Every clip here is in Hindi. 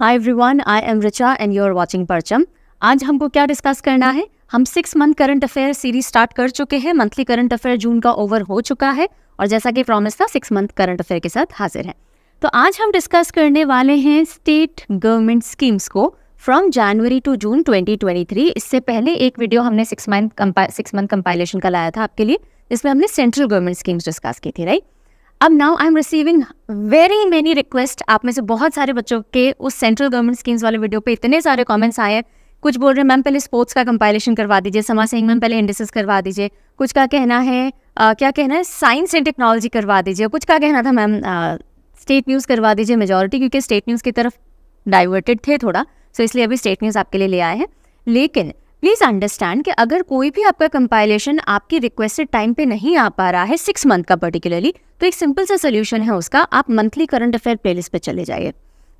Hi everyone I am Richa and you are watching Parcham आज हमको क्या डिस्कस करना है हम six month current affair series start कर चुके हैं मंथली करंट अफेयर जून का ओवर हो चुका है और जैसा कि प्रॉमिस था सिक्स मंथ करंट अफेयर के साथ हाजिर है तो आज हम डिस्कस करने वाले हैं स्टेट गवर्नमेंट स्कीम्स को फ्रॉम जनवरी टू जून 2023 इससे पहले एक वीडियो हमने six month six month compilation का लाया था आपके लिए जिसमें हमने सेंट्रल गवर्नमेंट स्कीम्स डिस्कस की थी राइट अब now I am receiving very many request आप में से बहुत सारे बच्चों के उस सेंट्रल गवर्नमेंट स्कीम्स वाले वीडियो पे इतने सारे कमेंट्स आए हैं कुछ बोल रहे हैं मैम पहले स्पोर्ट्स का कंपाइलेशन करवा दीजिए समाज सिंह मैम पहले इंडस्ट्रीज करवा दीजिए कुछ का कहना है आ, क्या कहना है साइंस एंड टेक्नोलॉजी करवा दीजिए कुछ का कहना था मैम स्टेट न्यूज़ करवा दीजिए मेजोरिटी क्योंकि स्टेट न्यूज़ की तरफ डाइवर्टेड थे थोड़ा सो so इसलिए अभी स्टेट न्यूज़ आपके लिए ले आए हैं लेकिन प्लीज़ अंडरस्टैंड कि अगर कोई भी आपका कंपाइलेशन आपकी रिक्वेस्टेड टाइम पे नहीं आ पा रहा है सिक्स मंथ का पर्टिकुलरली तो एक सिंपल सा सोल्यूशन है उसका आप मंथली करंट अफेयर प्लेलिस्ट पे चले जाइए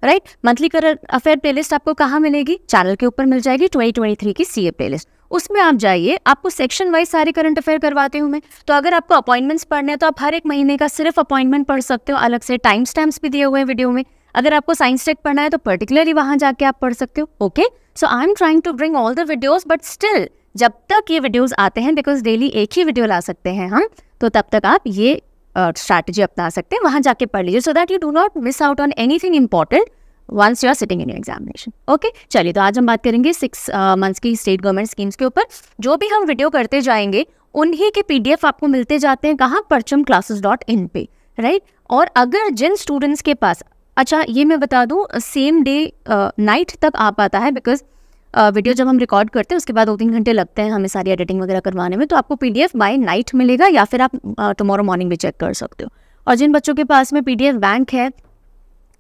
right monthly current affair playlist आपको कहाँ मिलेगी चैनल के ऊपर मिल जाएगी 2023 की सीए प्लेलिस्ट उसमें आप जाइए आपको सेक्शन वाइज सारे करंट अफेयर करवाते हूँ मैं तो अगर आपको अपॉइंटमेंट्स पढ़ने हैं तो आप हर एक महीने का सिर्फ अपॉइंटमेंट पढ़ सकते हो अलग से टाइम स्टैम्प भी दिए हुए हैं वीडियो में अगर आपको साइंस टेक पढ़ना है तो पर्टिकुलरली वहाँ जाके आप पढ़ सकते हो okay okay? So I am trying to bring all the videos but still जब तक ये वीडियोज आते हैं बिकॉज डेली एक ही वीडियो ला सकते हैं हम तो तब तक आप ये स्ट्रैटेजी uh, अपना सकते हैं वहाँ जाके पढ़ लीजिए so that you do not miss out on anything important once you are sitting in examination okay चलिए तो आज हम बात करेंगे सिक्स मंथ्स uh, की स्टेट गवर्नमेंट स्कीम्स के ऊपर जो भी हम वीडियो करते जाएंगे उन्हीं के पीडीएफ आपको मिलते जाते हैं कहाँ परचम क्लासेस डॉट इन पे राइट और अगर जिन स्टूडेंट्स के पास अच्छा ये मैं बता दूँ सेम डे नाइट तक आ पाता है बिकॉज वीडियो जब हम रिकॉर्ड करते हैं उसके बाद दो तीन घंटे लगते हैं हमें सारी एडिटिंग वगैरह करवाने में तो आपको पी डी बाय नाइट मिलेगा या फिर आप टमोरो मॉर्निंग भी चेक कर सकते हो और जिन बच्चों के पास में पी बैंक है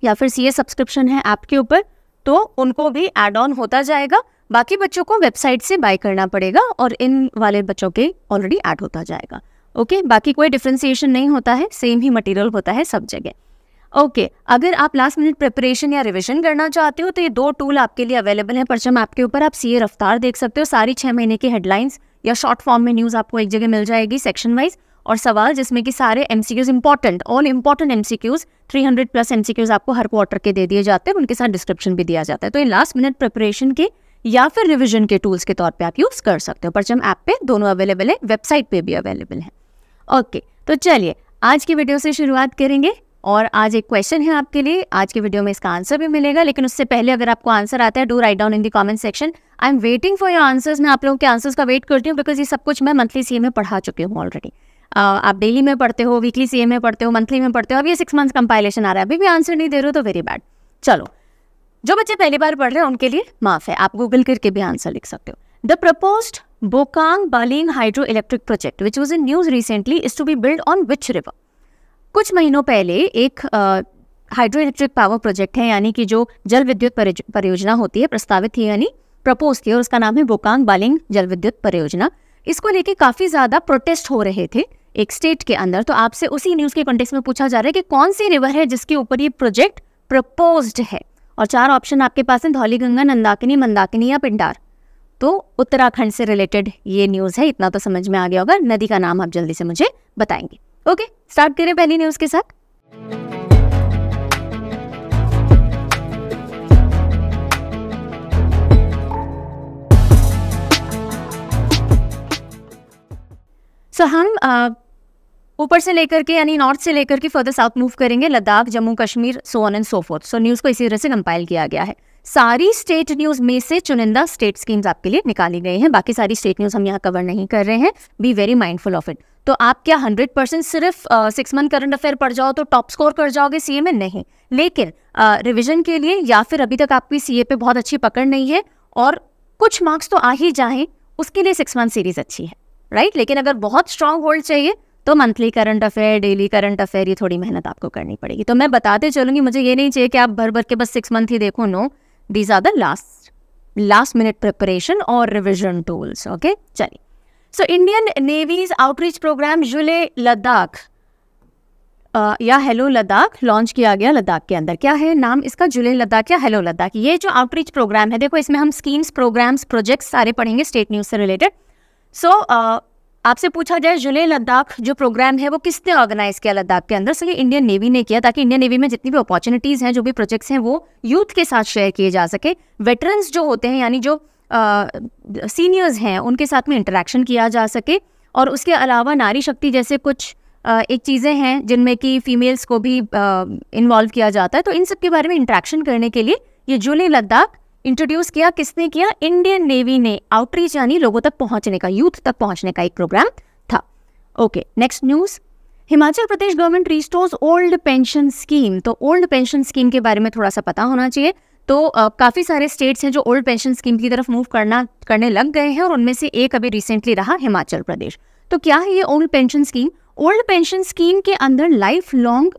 या फिर सी सब्सक्रिप्शन है ऐप के ऊपर तो उनको भी एड ऑन होता जाएगा बाकी बच्चों को वेबसाइट से बाय करना पड़ेगा और इन वाले बच्चों के ऑलरेडी ऐड होता जाएगा ओके बाकी कोई डिफ्रेंसिएशन नहीं होता है सेम ही मटेरियल होता है सब जगह ओके okay, अगर आप लास्ट मिनट प्रिपरेशन या रिवीजन करना चाहते हो तो ये दो टूल आपके लिए अवेलेबल है परचम ऐप के ऊपर आप सीए रफ्तार देख सकते हो सारी छः महीने की हेडलाइंस या शॉर्ट फॉर्म में न्यूज़ आपको एक जगह मिल जाएगी सेक्शन वाइज और सवाल जिसमें कि सारे M C Qs important all important M C Qs three hundred plus M C Qs आपको हर क्वार्टर के दे दिए जाते हैं उनके साथ डिस्क्रिप्शन भी दिया जाता है तो ये लास्ट मिनट प्रिपरेशन के या फिर रिविजन के टूल्स के तौर पर आप यूज़ कर सकते हो परचम ऐप पे दोनों अवेलेबल है वेबसाइट पे भी अवेलेबल है ओके तो चलिए आज की वीडियो से शुरुआत करेंगे और आज एक क्वेश्चन है आपके लिए आज के वीडियो में इसका आंसर भी मिलेगा लेकिन उससे पहले अगर आपको आंसर आता है do write down in the comment section I am waiting for your answers मैं आप लोगों के आंसर्स का वेट करती हूँ बिकॉज ये सब कुछ मैं मंथली सी में पढ़ा चुकी हूँ ऑलरेडी आप डेली में पढ़ते हो वीकली सी में पढ़ते हो मंथली में पढ़ते हो अभी सिक्स मंथ कंपाइलेशन आ रहा है अभी भी आंसर नहीं दे रहे हो तो वेरी बैड चलो जो बच्चे पहली बार पढ़ रहे हैं उनके लिए माफ है आप गूगल करके भी आंसर लिख सकते हो the proposed Bokang Baling hydro electric project which was in news recently is to be build on which river कुछ महीनों पहले एक हाइड्रो इलेक्ट्रिक पावर प्रोजेक्ट है यानी कि जो जल विद्युत परियोजना होती है प्रस्तावित थी यानी प्रपोज थी और उसका नाम है बोकांग बालिंग जल विद्युत परियोजना इसको लेके काफ़ी ज़्यादा प्रोटेस्ट हो रहे थे एक स्टेट के अंदर तो आपसे उसी न्यूज़ के कॉन्टेक्स में पूछा जा रहा है कि कौन सी रिवर है जिसके ऊपर ये प्रोजेक्ट प्रपोज है और चार ऑप्शन आपके पास हैं धौलीगंगा नंदाकिनी मंदाकिनी या पिंडार तो उत्तराखंड से रिलेटेड ये न्यूज़ है इतना तो समझ में आ गया होगा नदी का नाम आप जल्दी से मुझे बताएंगे ओके स्टार्ट करें पहली न्यूज के साथ सो so, हम ऊपर से लेकर के यानी नॉर्थ से लेकर के फर्दर साउथ मूव करेंगे Ladakh Jammu Kashmir so on and so forth so news को इसी तरह से कंपाइल किया गया है सारी स्टेट न्यूज़ में से चुनिंदा स्टेट स्कीम्स आपके लिए निकाली गई हैं बाकी सारी स्टेट न्यूज़ हम यहाँ कवर नहीं कर रहे हैं be very mindful of it तो आप क्या हंड्रेड परसेंट सिर्फ सिक्स मंथ करंट अफेयर पढ़ जाओ तो टॉप स्कोर कर जाओगे सीए में नहीं लेकिन रिविजन के लिए या फिर अभी तक आपकी सी पे बहुत अच्छी पकड़ नहीं है और कुछ मार्क्स तो आ ही जाएं उसके लिए सिक्स मंथ सीरीज अच्छी है राइट लेकिन अगर बहुत स्ट्रांग होल्ड चाहिए तो monthly current affair daily current affair ये थोड़ी मेहनत आपको करनी पड़ेगी तो मैं बताते चलूंगी मुझे ये नहीं चाहिए कि आप भर भर के बस सिक्स मंथ ही देखो no these are the last last minute preparation और रिविजन टूल्स ओके चलिए so Indian navy's outreach program Julley Ladakh या हेलो लद्दाख लॉन्च किया गया लद्दाख के अंदर क्या है नाम इसका जुले लद्दाख या हेलो लद्दाख ये जो आउटरीच प्रोग्राम है देखो इसमें हम स्कीम्स प्रोग्राम्स प्रोजेक्ट्स सारे पढ़ेंगे स्टेट न्यूज़ से रिलेटेड सो so, uh, आपसे पूछा जाए जुले लद्दाख जो प्रोग्राम है वो किसने ऑर्गेनाइज किया लद्दाख के अंदर सो ये इंडियन नेवी ने किया ताकि इंडियन नेवी में जितनी भी अपॉर्चुनिटीज़ हैं जो भी प्रोजेक्ट्स हैं वो यूथ के साथ शेयर किए जा सके वेटरन्स जो होते हैं यानी जो सीनियर्स हैं उनके साथ में इंटरेक्शन किया जा सके और उसके अलावा नारी शक्ति जैसे कुछ uh, एक चीज़ें हैं जिनमें कि फ़ीमेल्स को भी इन्वॉल्व किया जाता है तो इन सब के बारे में इंटरेक्शन करने के लिए ये जुले लद्दाख इंट्रोड्यूस किया किसने किया इंडियन नेवी ने आउटरीच यानी लोगों तक पहुंचने का यूथ तक पहुंचने का एक प्रोग्राम था okay next news Himachal Pradesh government restores old pension scheme तो ओल्ड पेंशन स्कीम के बारे में थोड़ा सा पता होना चाहिए तो काफ़ी सारे स्टेट्स हैं जो ओल्ड पेंशन स्कीम की तरफ मूव करना करने लग गए हैं और उनमें से एक अभी रिसेंटली रहा हिमाचल प्रदेश तो क्या है ये old pension scheme old pension scheme के अंदर लाइफ लॉन्ग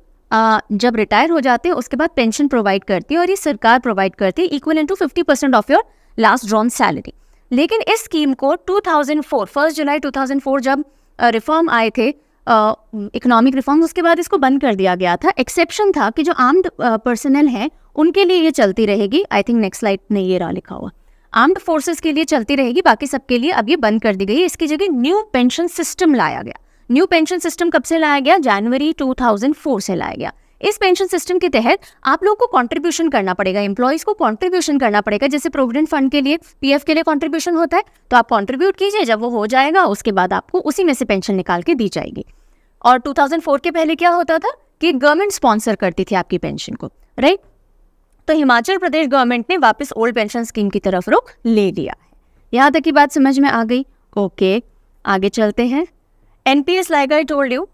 जब रिटायर हो जाते हैं उसके बाद पेंशन प्रोवाइड करती है और ये सरकार प्रोवाइड करती है equal to fifty percent of your last drawn salary लेकिन इस स्कीम को 2004 फर्स्ट जुलाई 2004 जब रिफॉर्म आए थे इकोनॉमिक रिफॉर्म्स उसके बाद इसको बंद कर दिया गया था एक्सेप्शन था कि जो आर्म्ड पर्सनल हैं उनके लिए ये चलती रहेगी आई थिंक नेक्स्ट स्लाइड ने ये रहा लिखा हुआ आर्म्ड फोर्सेस के लिए चलती रहेगी बाकी सबके लिए अब ये बंद कर दी गई है इसकी जगह न्यू पेंशन सिस्टम लाया गया न्यू पेंशन सिस्टम कब से लाया गया जनवरी 2004 से लाया गया इस पेंशन सिस्टम के तहत आप लोगों को कंट्रीब्यूशन करना पड़ेगा एम्प्लॉयज को कंट्रीब्यूशन करना पड़ेगा जैसे प्रोविडेंट फंड के लिए पीएफ के लिए कंट्रीब्यूशन होता है तो आप कंट्रीब्यूट कीजिए जब वो हो जाएगा उसके बाद आपको उसी में से पेंशन निकाल के दी जाएगी और 2004 के पहले क्या होता था कि गवर्नमेंट स्पॉन्सर करती थी आपकी पेंशन को राइट तो हिमाचल प्रदेश गवर्नमेंट ने वापस ओल्ड पेंशन स्कीम की तरफ रुख ले लिया है यहाँ तक की बात समझ में आ गई ओके आगे चलते हैं N P S like I told you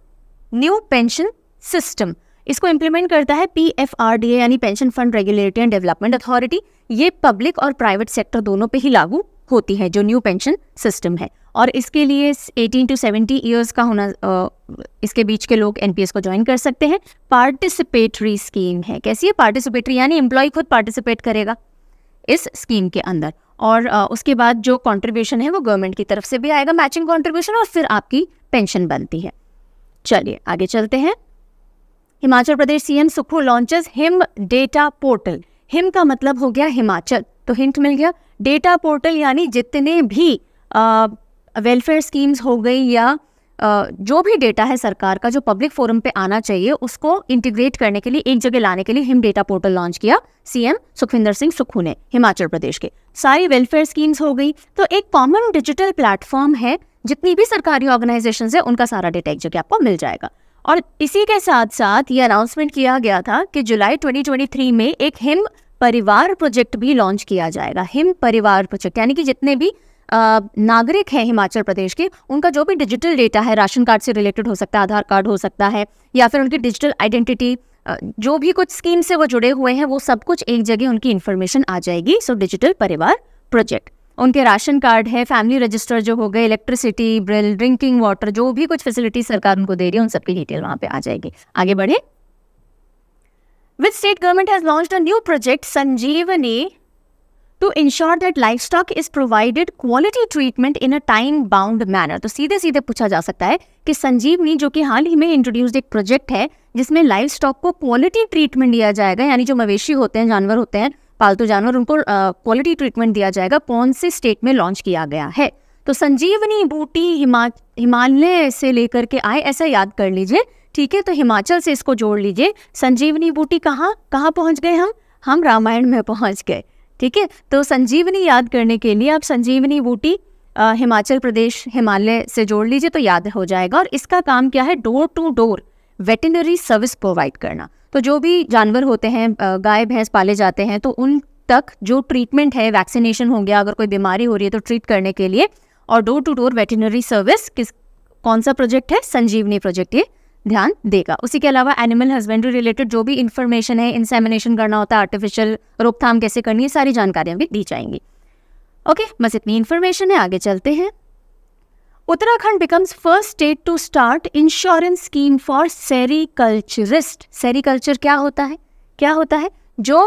new pension system इसको इम्प्लीमेंट करता है P F R D A यानी pension fund regulatory and development authority ये पब्लिक और प्राइवेट सेक्टर दोनों पे ही लागू होती है जो न्यू पेंशन सिस्टम है और इसके लिए 18 टू 70 इयर्स का होना इसके बीच के लोग एनपीएस को ज्वाइन कर सकते हैं पार्टिसिपेटरी स्कीम है कैसी है पार्टिसिपेटरी यानी एम्प्लॉय खुद पार्टिसिपेट करेगा इस स्कीम के अंदर और उसके बाद जो कॉन्ट्रीब्यूशन है वो गवर्नमेंट की तरफ से भी आएगा मैचिंग कॉन्ट्रीब्यूशन और फिर आपकी पेंशन बनती है चलिए आगे चलते हैं Himachal Pradesh CM Sukhu launches Him data portal Him का मतलब हो गया हिमाचल तो हिंट मिल गया डेटा पोर्टल यानी जितने भी वेलफेयर स्कीम्स हो गई या आ, जो भी डेटा है सरकार का जो पब्लिक फोरम पे आना चाहिए उसको इंटीग्रेट करने के लिए एक जगह लाने के लिए हिम डेटा पोर्टल लॉन्च किया सीएम सुखविंदर सिंह सुक्खू ने हिमाचल प्रदेश के सारी वेलफेयर स्कीम्स हो गई तो एक कॉमन डिजिटल प्लेटफॉर्म है जितनी भी सरकारी ऑर्गेनाइजेशन है उनका सारा डेटा एक जगह आपको मिल जाएगा और इसी के साथ साथ ये अनाउंसमेंट किया गया था कि जुलाई 2023 में एक हिम परिवार प्रोजेक्ट भी लॉन्च किया जाएगा हिम परिवार प्रोजेक्ट यानी कि जितने भी नागरिक हैं हिमाचल प्रदेश के उनका जो भी डिजिटल डेटा है राशन कार्ड से रिलेटेड हो सकता है आधार कार्ड हो सकता है या फिर उनकी डिजिटल आइडेंटिटी जो भी कुछ स्कीम से वो जुड़े हुए हैं वो सब कुछ एक जगह उनकी इन्फॉर्मेशन आ जाएगी सो डिजिटल परिवार प्रोजेक्ट उनके राशन कार्ड है फैमिली रजिस्टर जो हो गए इलेक्ट्रिसिटी ब्रिल ड्रिंकिंग वाटर जो भी कुछ फैसिलिटी सरकार उनको दे रही है उन सबकी डिटेल वहाँ पे आ जाएगी आगे बढ़े which state government has launched a new project, Sanjeevani, to ensure that livestock is provided quality treatment in a time bound manner. तो सीधे सीधे पूछा जा सकता है कि संजीवनी जो कि हाल ही में introduced एक project है जिसमें livestock स्टॉक को क्वालिटी ट्रीटमेंट दिया जाएगा यानी जो मवेशी होते हैं जानवर होते हैं पालतू जानवर उनको क्वालिटी ट्रीटमेंट दिया जाएगा कौन से स्टेट में लॉन्च किया गया है तो संजीवनी बूटी हिमा हिमालय से लेकर के आए ऐसा याद कर लीजिए ठीक है तो हिमाचल से इसको जोड़ लीजिए संजीवनी बूटी कहाँ कहाँ पहुँच गए हम हम रामायण में पहुँच गए ठीक है तो संजीवनी याद करने के लिए आप संजीवनी बूटी आ, हिमाचल प्रदेश हिमालय से जोड़ लीजिए तो याद हो जाएगा और इसका काम क्या है door to door veterinary service provide करना तो जो भी जानवर होते हैं गाय भैंस पाले जाते हैं तो उन तक जो ट्रीटमेंट है वैक्सीनेशन हो गया अगर कोई बीमारी हो रही है तो ट्रीट करने के लिए और door to door veterinary service किस कौन सा प्रोजेक्ट है संजीवनी प्रोजेक्ट ये ध्यान देगा उसी के अलावा एनिमल हस्बेंड्री रिलेटेड जो भी इन्फॉर्मेशन है इंसेमिनेशन करना होता है आर्टिफिशियल रोकथाम कैसे करनी है सारी जानकारियाँ भी दी जाएंगी ओके okay, बस इतनी इन्फॉर्मेशन है आगे चलते हैं Uttarakhand becomes first state to start insurance scheme for sericulturist sericulture क्या होता है क्या होता है जो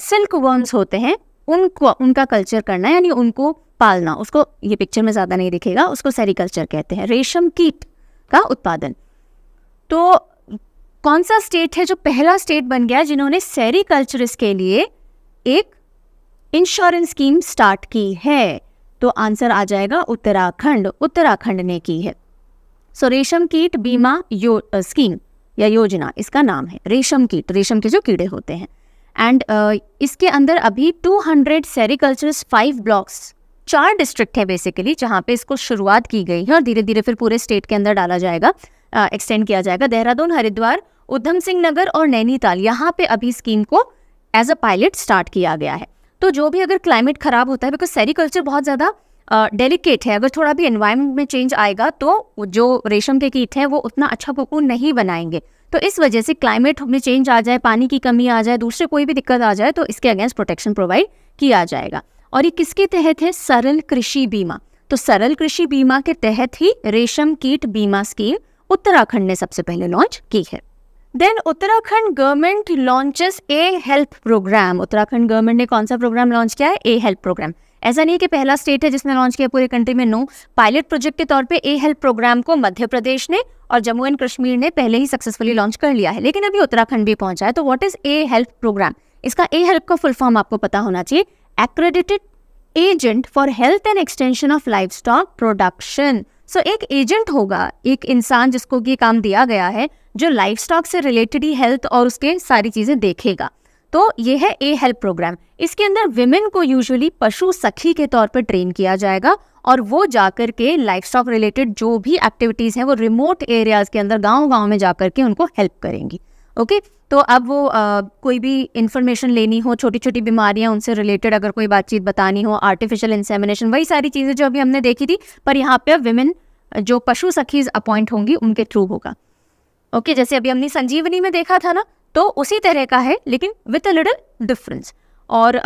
सिल्क वर्म्स होते हैं उनको उनका कल्चर करना यानी उनको पालना उसको ये पिक्चर में ज़्यादा नहीं दिखेगा उसको सेरिकल्चर कहते हैं रेशम कीट का उत्पादन तो कौन सा स्टेट है जो पहला स्टेट बन गया जिन्होंने सेरिकल्चरिस के लिए एक इंश्योरेंस स्कीम स्टार्ट की है तो आंसर आ जाएगा उत्तराखंड उत्तराखंड ने की है सो रेशम कीट बीमा यो स्कीम या योजना इसका नाम है रेशम कीट रेशम के जो कीड़े होते हैं एंड uh, इसके अंदर अभी 200 हंड्रेड सेरिकल्चर फाइव ब्लॉक्स चार डिस्ट्रिक्ट है बेसिकली जहाँ पे इसको शुरुआत की गई है और धीरे धीरे फिर पूरे स्टेट के अंदर डाला जाएगा एक्सटेंड किया जाएगा देहरादून हरिद्वार उधम सिंह नगर और नैनीताल यहाँ पे अभी स्कीम को एज अ पायलट स्टार्ट किया गया है तो जो भी अगर क्लाइमेट ख़राब होता है बिकॉज सेरिकल्चर बहुत ज़्यादा डेलिकेट uh, है अगर थोड़ा भी एनवायरमेंट में चेंज आएगा तो जो रेशम के कीट हैं वो उतना अच्छा कोकून नहीं बनाएंगे तो इस वजह से क्लाइमेट में चेंज आ जाए पानी की कमी आ जाए दूसरे कोई भी दिक्कत आ जाए तो इसके अगेंस्ट प्रोटेक्शन प्रोवाइड किया जाएगा और ये किसके तहत है सरल कृषि बीमा तो सरल कृषि बीमा के तहत ही रेशम कीट बीमा स्कीम उत्तराखंड ने सबसे पहले लॉन्च की है then Uttarakhand government launches A HELP program Uttarakhand government ने कौन सा प्रोग्राम लॉन्च किया है ए हेल्प प्रोग्राम ऐसा नहीं है कि पहला स्टेट है जिसने लॉन्च किया पूरे कंट्री में नो पायलट प्रोजेक्ट के तौर पे ए हेल्प प्रोग्राम को मध्य प्रदेश ने और जम्मू एंड कश्मीर ने पहले ही सक्सेसफुली लॉन्च कर लिया है लेकिन अभी उत्तराखंड भी पहुंचा है तो what is A HELP program इसका ए हेल्प का फुल फॉर्म आपको पता होना चाहिए accredited agent for health and extension of livestock production so एक एजेंट होगा एक इंसान जिसको ये काम दिया गया है जो लाइफ स्टॉक से रिलेटेड ही हेल्थ और उसके सारी चीज़ें देखेगा तो ये है ए हेल्प प्रोग्राम इसके अंदर विमेन को यूजुअली पशु सखी के तौर पर ट्रेन किया जाएगा और वो जाकर के लाइफ स्टॉक रिलेटेड जो भी एक्टिविटीज़ हैं वो रिमोट एरियाज़ के अंदर गांव गांव में जाकर के उनको हेल्प करेंगी ओके तो अब वो आ, कोई भी इन्फॉर्मेशन लेनी हो छोटी छोटी बीमारियां उनसे रिलेटेड अगर कोई बातचीत बतानी हो आर्टिफिशियल इंसेमिनेशन वही सारी चीज़ें जो अभी हमने देखी थी पर यहाँ पे विमेन जो पशु सखीज अपॉइंट होंगी उनके थ्रू होगा ओके okay, जैसे अभी हमने संजीवनी में देखा था ना तो उसी तरह का है लेकिन विथ अ लिटल डिफरेंस और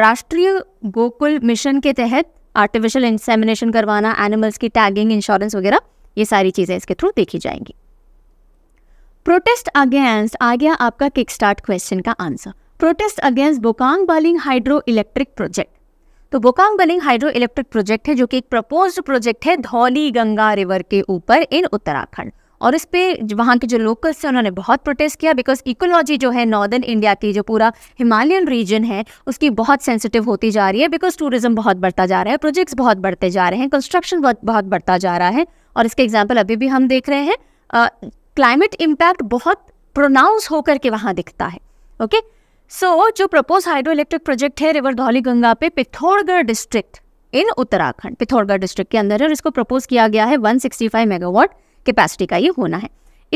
राष्ट्रीय गोकुल मिशन के तहत आर्टिफिशियल इंसेमिनेशन करवाना एनिमल्स की टैगिंग इंश्योरेंस वगैरह ये सारी चीज़ें इसके थ्रू देखी जाएंगी प्रोटेस्ट अगेंस्ट आ गया आपका किक स्टार्ट क्वेश्चन का answer protest against Bokang Baling hydro electric project तो Bokang Baling hydro electric project है जो कि एक प्रपोज प्रोजेक्ट है धौली गंगा रिवर के ऊपर इन उत्तराखंड और इस पे वहाँ के जो लोकल्स थे उन्होंने बहुत प्रोटेस्ट किया बिकॉज इकोलॉजी जो है नॉर्दर्न इंडिया की जो पूरा हिमालयन रीजन है उसकी बहुत सेंसिटिव होती जा रही है बिकॉज टूरिज्म बहुत बढ़ता जा रहा है प्रोजेक्ट्स बहुत बढ़ते जा रहे हैं कंस्ट्रक्शन बहुत बहुत बढ़ता जा रहा है और इसके एग्जाम्पल अभी भी हम देख रहे हैं क्लाइमेट इम्पैक्ट बहुत प्रोनाउंस होकर के वहाँ दिखता है ओके सो so, जो प्रपोज हाइड्रो इलेक्ट्रिक प्रोजेक्ट है रिवर धौली गंगा पे Pithoragarh district in Uttarakhand Pithoragarh district के अंदर है और इसको प्रपोज किया गया है 165 मेगावाट कैपेसिटी का ये होना है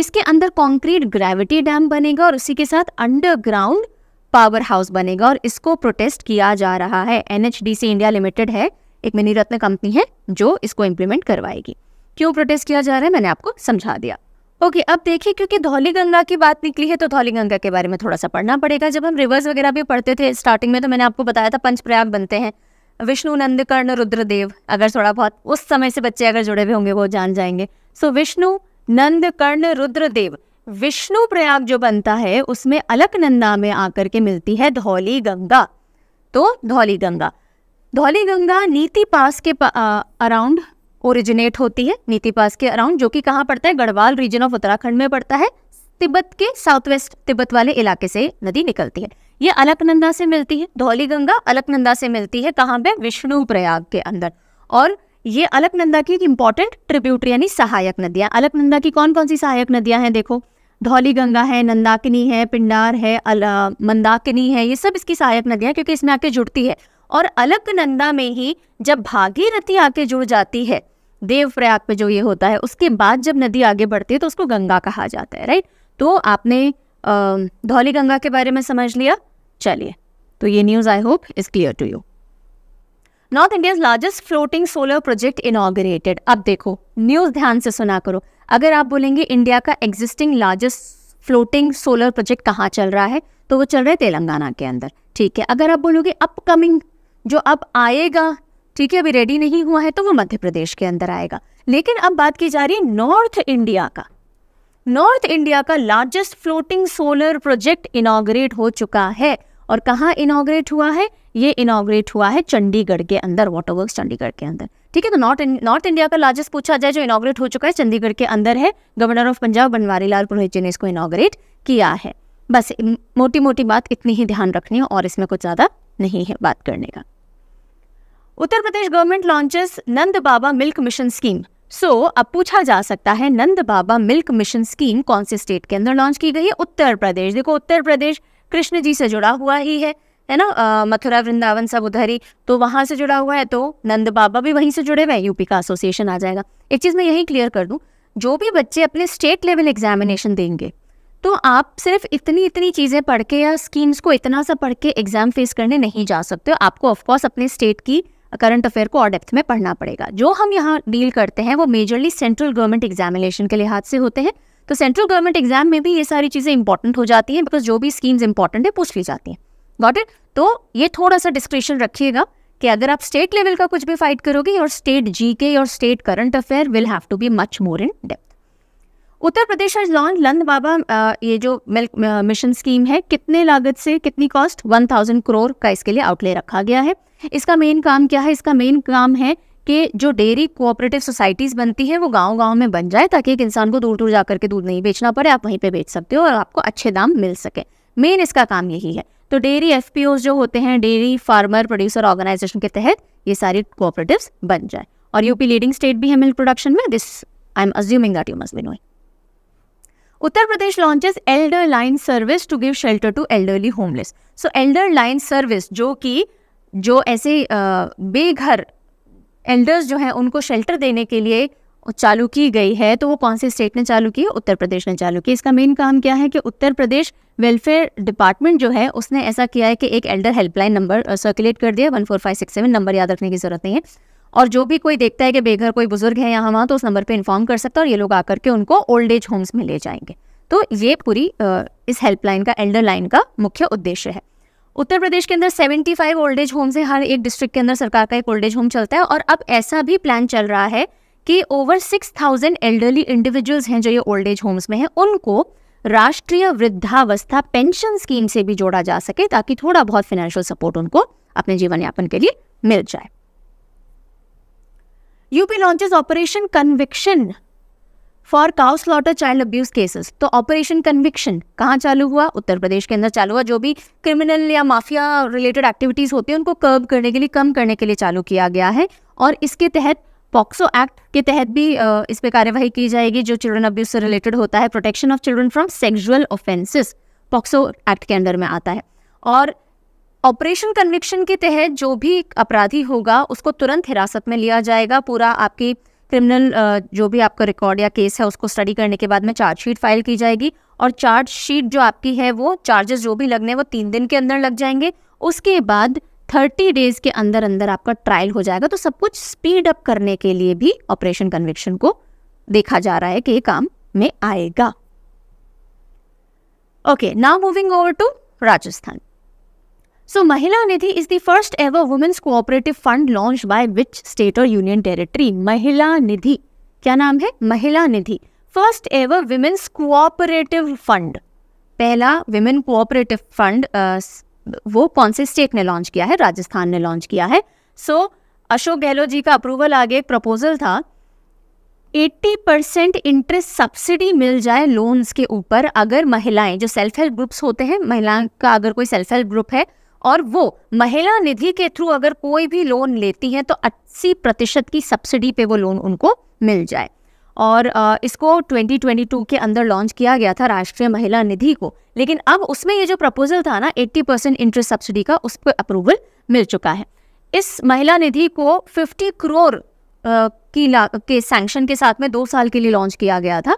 इसके अंदर कॉन्क्रीट ग्रेविटी डैम बनेगा और उसी के साथ अंडरग्राउंड पावर हाउस बनेगा और इसको प्रोटेस्ट किया जा रहा है एन इंडिया लिमिटेड है एक मिनी रत्न कंपनी है जो इसको इम्प्लीमेंट करवाएगी क्यों प्रोटेस्ट किया जा रहा है मैंने आपको समझा दिया ओके okay, अब देखिए क्योंकि धौली गंगा की बात निकली है तो धौली गंगा के बारे में थोड़ा सा पढ़ना पड़ेगा जब हम रिवर्स वगैरह भी पढ़ते थे स्टार्टिंग में तो मैंने आपको बताया था पंचप्रयाग बनते हैं विष्णु नंद कर्ण रुद्रदेव अगर थोड़ा बहुत उस समय से बच्चे अगर जुड़े हुए होंगे वो जान जाएंगे सो so, विष्णु नंद कर्ण रुद्रदेव विष्णु प्रयाग जो बनता है उसमें अलकनंदा में आकर के मिलती है धौली गंगा तो धौली गंगा धौली गंगा नीति पास के अराउंड ओरिजिनेट होती है नीति पास के अराउंड जो कि कहाँ पड़ता है गढ़वाल रीजन ऑफ उत्तराखंड में पड़ता है तिब्बत के साउथ वेस्ट तिब्बत वाले इलाके से नदी निकलती है ये अलकनंदा से मिलती है धौली गंगा अलकनंदा से मिलती है कहाँ पे विष्णु प्रयाग के अंदर और ये अलकनंदा की एक इम्पॉर्टेंट ट्रिब्यूटरी यानी सहायक नदियाँ अलकनंदा की कौन कौन सी सहायक नदियाँ हैं देखो धौली गंगा है नंदाकिनी है पिंडार है मंदाकिनी है ये सब इसकी सहायक नदियाँ क्योंकि इसमें आके जुड़ती है और अलकनंदा में ही जब भागीरथी आके जुड़ जाती है देव प्रयाग पे जो ये होता है उसके बाद जब नदी आगे बढ़ती है तो उसको गंगा कहा जाता है राइट तो आपने धौली गंगा के बारे में समझ लिया चलिए तो ये news I hope is clear to you north India's largest floating solar project inaugurated अब देखो न्यूज़ ध्यान से सुना करो अगर आप बोलेंगे इंडिया का existing largest floating solar project कहाँ चल रहा है तो वो चल रहा है तेलंगाना के अंदर ठीक है अगर आप बोलोगे अपकमिंग जो अब आएगा ठीक है अभी रेडी नहीं हुआ है तो वो मध्य प्रदेश के अंदर आएगा लेकिन अब बात की जा रही है नॉर्थ इंडिया का नॉर्थ इंडिया का largest floating solar project inaugurate हो चुका है और कहाँ इनाग्रेट हुआ है ये इनाग्रेट हुआ है चंडीगढ़ के अंदर वाटर वर्क चंडीगढ़ के अंदर ठीक है तो नॉर्थ नॉर्थ इंडिया का लार्जेस्ट पूछा जाए जो इनाग्रेट हो चुका है चंडीगढ़ के अंदर है गवर्नर ऑफ पंजाब बनवारी लाल पुरोहित जी ने इसको इनाग्रेट किया है बस मोटी मोटी बात इतनी ही ध्यान रखनी है और इसमें कुछ ज़्यादा नहीं है बात करने का Uttar Pradesh government launches Nand Baba milk mission scheme so so, अब पूछा जा सकता है Nand Baba milk mission scheme कौन से स्टेट के अंदर लॉन्च की गई है उत्तर प्रदेश देखो उत्तर प्रदेश कृष्ण जी से जुड़ा हुआ ही है है ना मथुरा वृंदावन सब उधर ही तो वहाँ से जुड़ा हुआ है तो नंद बाबा भी वहीं से जुड़े हुए हैं यूपी का एसोसिएशन आ जाएगा एक चीज़ मैं यही क्लियर कर दूँ जो भी बच्चे अपने स्टेट लेवल एग्जामिनेशन देंगे तो आप सिर्फ इतनी इतनी चीज़ें पढ़ के या स्कीम्स को इतना सा पढ़ के एग्ज़ाम फेस करने नहीं जा सकते आपको ऑफकोर्स अपने स्टेट की करंट अफेयर को और डेप्थ में पढ़ना पड़ेगा जो हम यहाँ डील करते हैं वो मेजरली सेंट्रल गवर्नमेंट एग्जामिनेशन के लिहाज से होते हैं तो सेंट्रल गवर्नमेंट एग्जाम में भी ये सारी चीज़ें इंपॉर्टेंट हो जाती हैं बिकॉज जो भी स्कीम्स इंपॉर्टेंट है पूछ ली जाती हैं गॉट इट तो ये थोड़ा सा डिस्क्रिप्शन रखिएगा कि अगर आप स्टेट लेवल का कुछ भी फाइट करोगे और स्टेट जी के और state current affair will have to be much more in depth Uttar Pradesh has launch Nand Baba ये जो मिल्क मिशन स्कीम है कितने लागत से कितनी कॉस्ट 1000 करोड़ का इसके लिए आउटले रखा गया है इसका मेन काम क्या है इसका मेन काम है कि जो डेयरी कोऑपरेटिव सोसाइटीज़ बनती है वो गांव गांव में बन जाए ताकि एक इंसान को दूर दूर जा करके दूध नहीं बेचना पड़े आप वहीं पर बेच सकते हो और आपको अच्छे दाम मिल सके मेन इसका काम यही है तो डेयरी एफ जो होते हैं डेयरी फार्मर प्रोड्यूसर ऑर्गेनाइजेशन के तहत ये सारी कोऑपरेटिव बन जाए और यूपी लीडिंग स्टेट भी है मिल्क प्रोडक्शन में this I am assuming that you must be knowing Uttar Pradesh launches elder line service to give shelter to elderly homeless so elder line service जो कि जो ऐसे बेघर एल्डर्स जो हैं उनको शेल्टर देने के लिए चालू की गई है तो वो कौन से स्टेट ने चालू की है उत्तर प्रदेश ने चालू की इसका मेन काम क्या है कि उत्तर प्रदेश वेलफेयर डिपार्टमेंट जो है उसने ऐसा किया है कि एक एल्डर हेल्पलाइन नंबर सर्कुलेट कर दिया one four five six seven number याद रखने की जरूरत नहीं है और जो भी कोई देखता है कि बेघर कोई बुजुर्ग है यहाँ वहाँ तो उस नंबर पर इन्फॉर्म कर सकता है और ये लोग आकर के उनको ओल्ड एज होम्स में ले जाएंगे तो ये पूरी इस हेल्पलाइन का एल्डर लाइन का मुख्य उद्देश्य है उत्तर प्रदेश के अंदर 75 ओल्ड एज होम्स है हर एक डिस्ट्रिक्ट के अंदर सरकार का एक ओल्ड एज होम चलता है और अब ऐसा भी प्लान चल रहा है कि ओवर 6000 एल्डरली इंडिविजुअल्स हैं जो ये ओल्ड एज होम्स में हैं उनको राष्ट्रीय वृद्धावस्था पेंशन स्कीम से भी जोड़ा जा सके ताकि थोड़ा बहुत फाइनेंशियल सपोर्ट उनको अपने जीवन यापन के लिए मिल जाए UP launches operation conviction for cow slaughter child abuse cases तो ऑपरेशन कन्विक्शन कहाँ चालू हुआ उत्तर प्रदेश के अंदर चालू हुआ जो भी क्रिमिनल या माफिया रिलेटेड एक्टिविटीज़ होती है उनको कर्ब करने के लिए कम करने के लिए चालू किया गया है और इसके तहत पॉक्सो एक्ट के तहत भी इस पर कार्यवाही की जाएगी जो चिल्ड्रन अब्यूज से रिलेटेड होता है protection of children from sexual offences POCSO act के अंडर में आता है और ऑपरेशन कन्विक्शन के तहत जो भी अपराधी होगा उसको तुरंत हिरासत में लिया जाएगा पूरा आपकी क्रिमिनल जो भी आपका रिकॉर्ड या केस है उसको स्टडी करने के बाद में चार्जशीट फाइल की जाएगी और चार्जशीट जो आपकी है वो चार्जेस जो भी लगने वो तीन दिन के अंदर लग जाएंगे उसके बाद थर्टी डेज के अंदर अंदर आपका ट्रायल हो जाएगा तो सब कुछ स्पीड अप करने के लिए भी ऑपरेशन कन्विक्शन को देखा जा रहा है कि ये काम में आएगा okay now moving over to Rajasthan so Mahila Nidhi is the first ever women's cooperative fund launch by which state और यूनियन टेरिटरी महिला निधि क्या नाम है Mahila Nidhi first ever women's cooperative fund पहला वुमेन कोऑपरेटिव फंड वो कौन से स्टेट ने लॉन्च किया है राजस्थान ने लॉन्च किया है सो so, अशोक गहलोत जी का अप्रूवल आगे एक प्रपोजल था 80 परसेंट इंटरेस्ट सब्सिडी मिल जाए लोन्स के ऊपर अगर महिलाएं जो सेल्फ हेल्प ग्रुप्स होते हैं महिलाओं का अगर कोई सेल्फ हेल्प ग्रुप है और वो महिला निधि के थ्रू अगर कोई भी लोन लेती है तो 80 प्रतिशत की सब्सिडी पे वो लोन उनको मिल जाए और इसको 2022 के अंदर लॉन्च किया गया था राष्ट्रीय महिला निधि को लेकिन अब उसमें ये जो प्रपोजल था ना 80 परसेंट इंटरेस्ट सब्सिडी का उस पर अप्रूवल मिल चुका है इस महिला निधि को 50 करोड़ की के सैंक्शन के साथ में दो साल के लिए लॉन्च किया गया था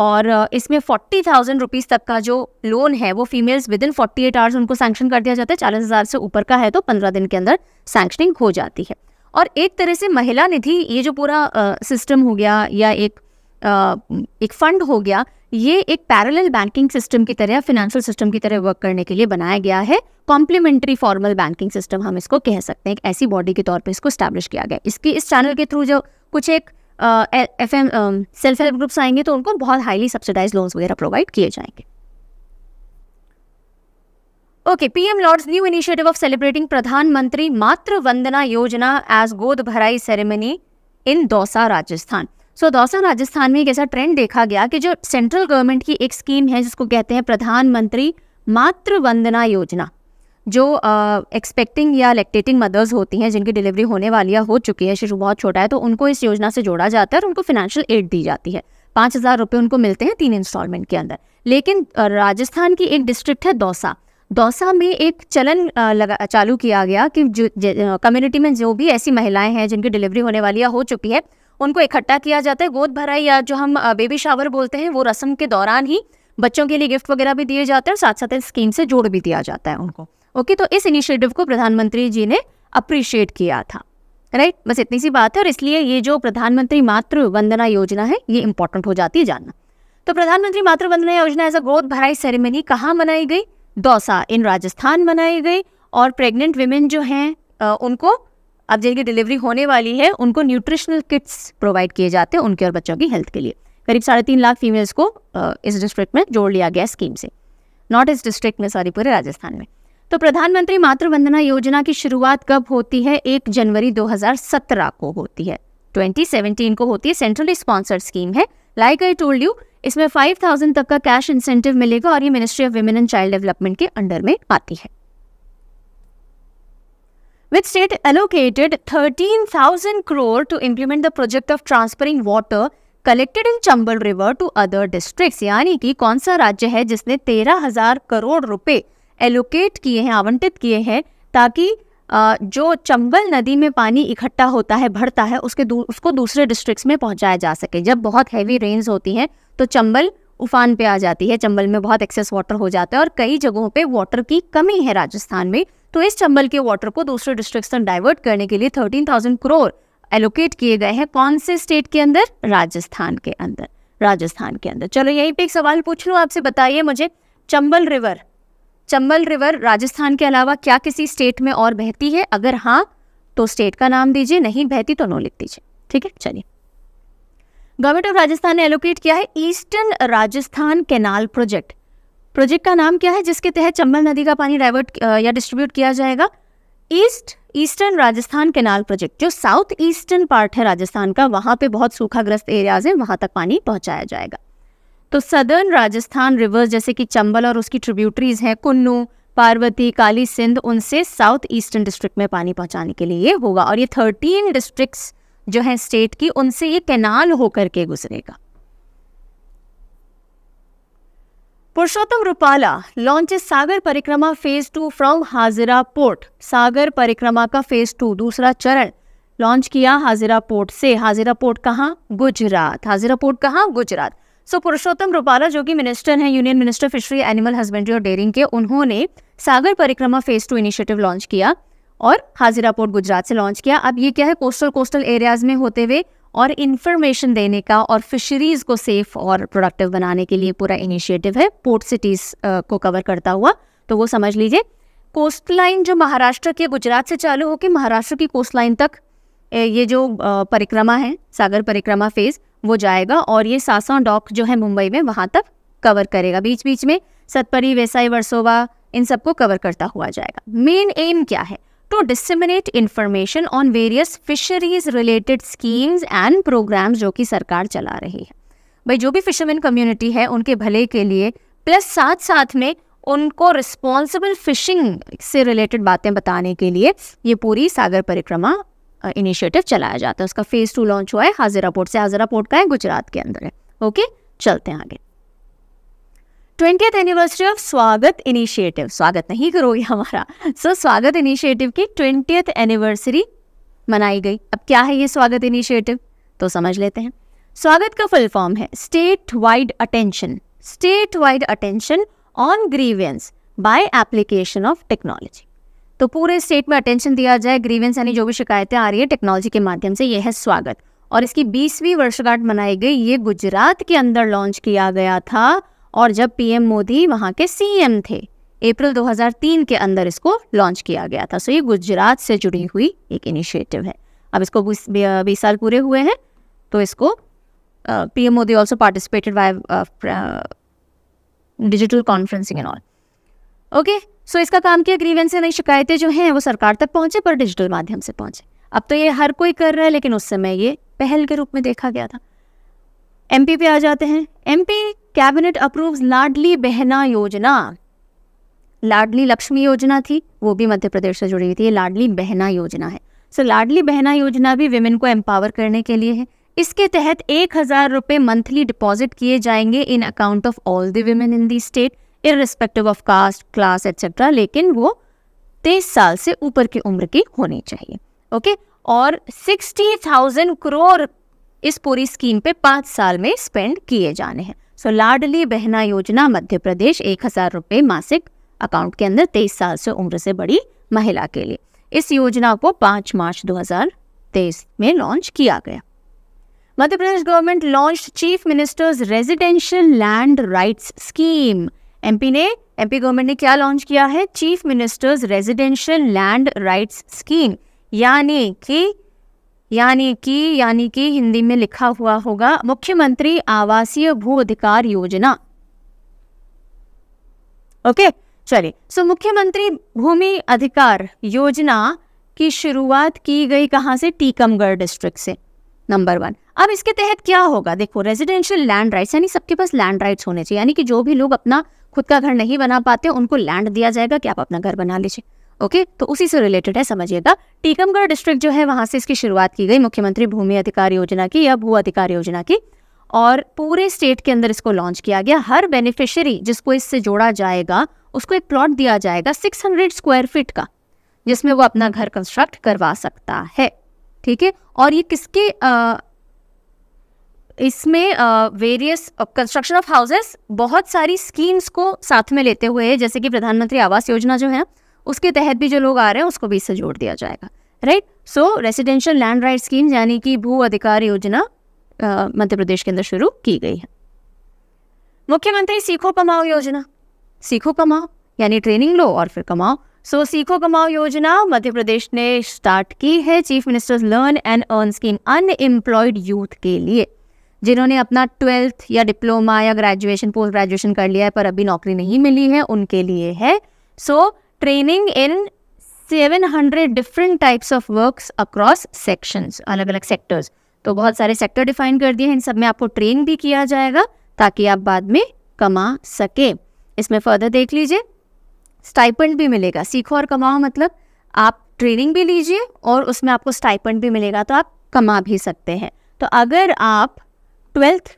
और इसमें फोर्टी थाउजेंड रुपीज़ तक का जो लोन है वो females within forty eight hours उनको सैंक्शन कर दिया जाता है चालीस हज़ार से ऊपर का है तो पंद्रह दिन के अंदर सैंक्शनिंग हो जाती है और एक तरह से महिला निधि ये जो पूरा सिस्टम हो गया या एक आ, एक फंड हो गया ये एक पैरेलल बैंकिंग सिस्टम की तरह फिनेंशियल सिस्टम की तरह वर्क करने के लिए बनाया गया है कॉम्प्लीमेंट्री फॉर्मल बैंकिंग सिस्टम हम इसको कह सकते हैं एक ऐसी बॉडी के तौर पर इसको स्टैब्लिश किया गया इसकी इस चैनल के थ्रू जो कुछ एक F M self help groups आएंगे तो उनको बहुत हाईली सब्सिडाइज लोन्स वगैरह प्रोवाइड किए जाएंगे okay PM lauds new initiative of celebrating Pradhanmantri Matru Vandana Yojana as Godh Bharai ceremony in Dausa Rajasthan so so, Dausa Rajasthan में एक ऐसा ट्रेंड देखा गया कि जो सेंट्रल गवर्नमेंट की एक स्कीम है जिसको कहते हैं प्रधानमंत्री मातृ वंदना योजना जो एक्सपेक्टिंग या लेक्टेटिंग मदर्स होती हैं जिनकी डिलीवरी होने वाली या हो चुकी है शिशु बहुत छोटा है तो उनको इस योजना से जोड़ा जाता है और उनको फिनेंशियल एड दी जाती है पाँच हज़ार रुपये उनको मिलते हैं तीन इंस्टॉलमेंट के अंदर लेकिन राजस्थान की एक डिस्ट्रिक्ट है दौसा दौसा में एक चलन लगा चालू किया गया कि जो कम्युनिटी में जो भी ऐसी महिलाएं हैं जिनकी डिलीवरी होने वाली या हो चुकी है उनको इकट्ठा किया जाता है गोद भराई या जो हम बेबी शावर बोलते हैं वो रस्म के दौरान ही बच्चों के लिए गिफ्ट वगैरह भी दिए जाते हैं और साथ साथ इस स्कीम से जोड़ भी दिया जाता है उनको ओके तो इस इनिशिएटिव को प्रधानमंत्री जी ने अप्रिशिएट किया था राइट बस इतनी सी बात है और इसलिए ये जो प्रधानमंत्री मातृ वंदना योजना है ये इंपॉर्टेंट हो जाती है जानना तो प्रधानमंत्री मातृ वंदना योजना एज अ गोद भराई सेरेमनी कहाँ मनाई गई दौसा इन राजस्थान मनाई गई और प्रेग्नेंट वीमेन जो हैं उनको अब जिनकी डिलीवरी होने वाली है उनको न्यूट्रिशनल किट्स प्रोवाइड किए जाते हैं उनके और बच्चों की हेल्थ के लिए करीब साढ़े तीन लाख फीमेल्स को इस डिस्ट्रिक्ट में जोड़ लिया गया स्कीम से नॉट इस डिस्ट्रिक्ट में सॉरी पूरे राजस्थान में तो प्रधानमंत्री मातृवंदना योजना की शुरुआत कब होती है एक जनवरी 2017 को होती है 2017 को होती है सेंट्रल स्पॉन्सर स्कीम है लाइक आई टोल्ड यू इसमें 5000 तक का कैश इंसेंटिव मिलेगा और ये ministry of women and child development के अंडर में आती है with state allocated 13000 crore to implement the project of transferring water collected in Chambal river to other district यानी कि कौन सा राज्य है जिसने तेरह करोड़ रुपए एलोकेट किए हैं आवंटित किए हैं ताकि जो चंबल नदी में पानी इकट्ठा होता है भरता है उसके दू, उसको दूसरे डिस्ट्रिक्ट्स में पहुंचाया जा सके जब बहुत हैवी रेन्स होती हैं तो चंबल उफान पे आ जाती है चंबल में बहुत एक्सेस वाटर हो जाता है और कई जगहों पे वाटर की कमी है राजस्थान में तो इस चंबल के वाटर को दूसरे डिस्ट्रिक्ट तक डाइवर्ट करने के लिए थर्टीन थाउजेंड क्रोर एलोकेट किए गए हैं कौन से स्टेट के अंदर राजस्थान के अंदर राजस्थान के अंदर चलो यहीं पे एक सवाल पूछ लूँ आपसे बताइए मुझे चंबल रिवर चंबल रिवर राजस्थान के अलावा क्या किसी स्टेट में और बहती है अगर हाँ तो स्टेट का नाम दीजिए नहीं बहती तो नो लिख दीजिए ठीक है चलिए गवर्नमेंट ऑफ राजस्थान ने एलोकेट किया है eastern Rajasthan canal project project का नाम क्या है जिसके तहत चंबल नदी का पानी डाइवर्ट या डिस्ट्रीब्यूट किया जाएगा east eastern Rajasthan canal project जो साउथ ईस्टर्न पार्ट है राजस्थान का वहां पे बहुत सूखाग्रस्त एरियाज हैं वहां तक पानी पहुंचाया जाएगा तो सदर्न राजस्थान रिवर्स जैसे कि चंबल और उसकी ट्रिब्यूटरीज हैं कुन्नू पार्वती काली सिंध उनसे साउथ ईस्टर्न डिस्ट्रिक्ट में पानी पहुंचाने के लिए होगा और ये थर्टीन डिस्ट्रिक्ट्स जो है स्टेट की उनसे ये कैनाल होकर के गुजरेगा पुरुषोत्तम Rupala launches Sagar Parikrama phase two from Hazira port Sagar Parikrama का फेज टू दूसरा चरण लॉन्च किया हाजिरा पोर्ट से हाजिरा पोर्ट कहाँ गुजरात हाजिरा पोर्ट कहाँ गुजरात सो so, पुरुषोत्तम रूपाला जो कि मिनिस्टर हैं union minister fishery animal husbandry और डेयरिंग के उन्होंने सागर Parikrama phase to initiative launch किया और हाजिरा पोर्ट गुजरात से लॉन्च किया अब ये क्या है कोस्टल कोस्टल एरियाज में होते हुए और इन्फॉर्मेशन देने का और फिशरीज को सेफ और प्रोडक्टिव बनाने के लिए पूरा इनिशिएटिव है पोर्ट सिटीज को कवर करता हुआ तो वो समझ लीजिए कोस्ट लाइन जो महाराष्ट्र के गुजरात से चालू होकर महाराष्ट्र की कोस्ट लाइन तक ये जो परिक्रमा है सागर परिक्रमा फेज़ वो जाएगा और ये सासा डॉक जो है मुंबई में वहाँ तक कवर करेगा बीच बीच में सतपरी वेसाई वर्सोवा इन सबको कवर करता हुआ जाएगा मेन एम क्या है to disseminate information on various fisheries related schemes and programmes जो कि सरकार चला रही है भाई जो भी फिशरमैन कम्युनिटी है उनके भले के लिए प्लस साथ साथ में उनको रिस्पॉन्सिबल फिशिंग से रिलेटेड बातें बताने के लिए ये पूरी सागर परिक्रमा इनिशिएटिव चलाया जाता है उसका फेज टू लॉन्च हुआ है हाजिरा पोर्ट से हाजिरा पोर्ट का है गुजरात के अंदर है ओके चलते हैं आगे twenty anniversary of Swagat initiative Swagat नहीं करोगे हमारा सो so, स्वागत इनिशिएटिव की ट्वेंटी एनिवर्सरी मनाई गई अब क्या है ये स्वागत इनिशिएटिव तो समझ लेते हैं स्वागत का फुल फॉर्म है state wide attention state wide attention on grievances by application of technology तो पूरे स्टेट में अटेंशन दिया जाए ग्रीवेंस यानी जो भी शिकायतें आ रही है टेक्नोलॉजी के माध्यम से यह है स्वागत और इसकी बीसवीं वर्षगांठ मनाई गई ये गुजरात के अंदर लॉन्च किया गया था और जब पीएम मोदी वहां के सीएम थे अप्रैल 2003 के अंदर इसको लॉन्च किया गया था सो ये गुजरात से जुड़ी हुई एक इनिशिएटिव है अब इसको बीस साल पूरे हुए हैं तो इसको PM Modi also participated by digital conferencing and all okay so इसका काम किया ग्रीवेंस नई शिकायतें जो हैं वो सरकार तक पहुंचे पर डिजिटल माध्यम से पहुंचे अब तो ये हर कोई कर रहा है लेकिन उस समय ये पहल के रूप में देखा गया था एम पे आ जाते हैं एम कैबिनेट अप्रूव्स लाडली बहना योजना लाडली लक्ष्मी योजना थी वो भी मध्य प्रदेश से जुड़ी हुई थी ये लाडली बहना योजना है सो so, लाडली बहना योजना भी वेमेन को एम्पावर करने के लिए है इसके तहत एक हज़ार रुपये मंथली डिपॉजिट किए जाएंगे in account of all the women in the state irrespective of caste class etcetera लेकिन वो तेईस साल से ऊपर की उम्र की होनी चाहिए ओके okay? और सिक्सटी थाउजेंड करोड़ इस पूरी स्कीम पे पाँच साल में स्पेंड किए जाने हैं सो so, लाडली बहना योजना मध्य प्रदेश एक हज़ार रुपये मासिक अकाउंट के अंदर तेईस साल से उम्र से बड़ी महिला के लिए इस योजना को पाँच मार्च दो हजार तेईस में लॉन्च किया गया Madhya Pradesh government launch chief minister's residential land rights scheme MP ने एमपी गवर्नमेंट ने क्या लॉन्च किया है chief minister's residential land rights scheme यानी कि यानी कि यानी कि हिंदी में लिखा हुआ होगा मुख्यमंत्री आवासीय भू अधिकार योजना ओके चलिए सो मुख्यमंत्री भूमि अधिकार योजना की शुरुआत की गई कहां से टीकमगढ़ डिस्ट्रिक्ट से नंबर वन अब इसके तहत क्या होगा देखो रेजिडेंशियल लैंड राइट्स यानी सबके पास लैंड राइट्स होने चाहिए यानी कि जो भी लोग अपना खुद का घर नहीं बना पाते उनको लैंड दिया जाएगा कि आप अपना घर बना लीजिए ओके तो उसी से रिलेटेड है समझिएगा टीकमगढ़ डिस्ट्रिक्ट जो है वहाँ से इसकी शुरुआत की गई मुख्यमंत्री भूमि अधिकार योजना की या भू अधिकार योजना की और पूरे स्टेट के अंदर इसको लॉन्च किया गया हर बेनिफिशियरी जिसको इससे जोड़ा जाएगा उसको एक प्लॉट दिया जाएगा 600 स्क्वायर फीट का जिसमें वो अपना घर कंस्ट्रक्ट करवा सकता है ठीक है और ये किसके इसमें वेरियस कंस्ट्रक्शन ऑफ हाउसेस बहुत सारी स्कीम्स को साथ में लेते हुए जैसे कि प्रधानमंत्री आवास योजना जो है उसके तहत भी जो लोग आ रहे हैं उसको भी इससे जोड़ दिया जाएगा right so residential land right scheme यानी कि भू अधिकार योजना मध्य प्रदेश के अंदर शुरू की गई है मुख्यमंत्री सीखो कमाओ योजना सीखो कमाओ यानी ट्रेनिंग लो और फिर कमाओ सो so, सीखो कमाओ योजना मध्य प्रदेश ने स्टार्ट की है chief minister's learn and earn scheme unemployed youth के लिए जिन्होंने अपना ट्वेल्थ या डिप्लोमा या ग्रेजुएशन पोस्ट ग्रेजुएशन कर लिया है पर अभी नौकरी नहीं मिली है उनके लिए है so training in 700 different types of work across sections अलग अलग सेक्टर्स तो बहुत सारे सेक्टर डिफाइन कर दिए हैं इन सब में आपको ट्रेन भी किया जाएगा ताकि आप बाद में कमा सके इसमें फर्दर देख लीजिए स्टाइपेंड भी मिलेगा सीखो और कमाओ मतलब आप ट्रेनिंग भी लीजिए और उसमें आपको स्टाइपेंड भी मिलेगा तो आप कमा भी सकते हैं तो अगर आप ट्वेल्थ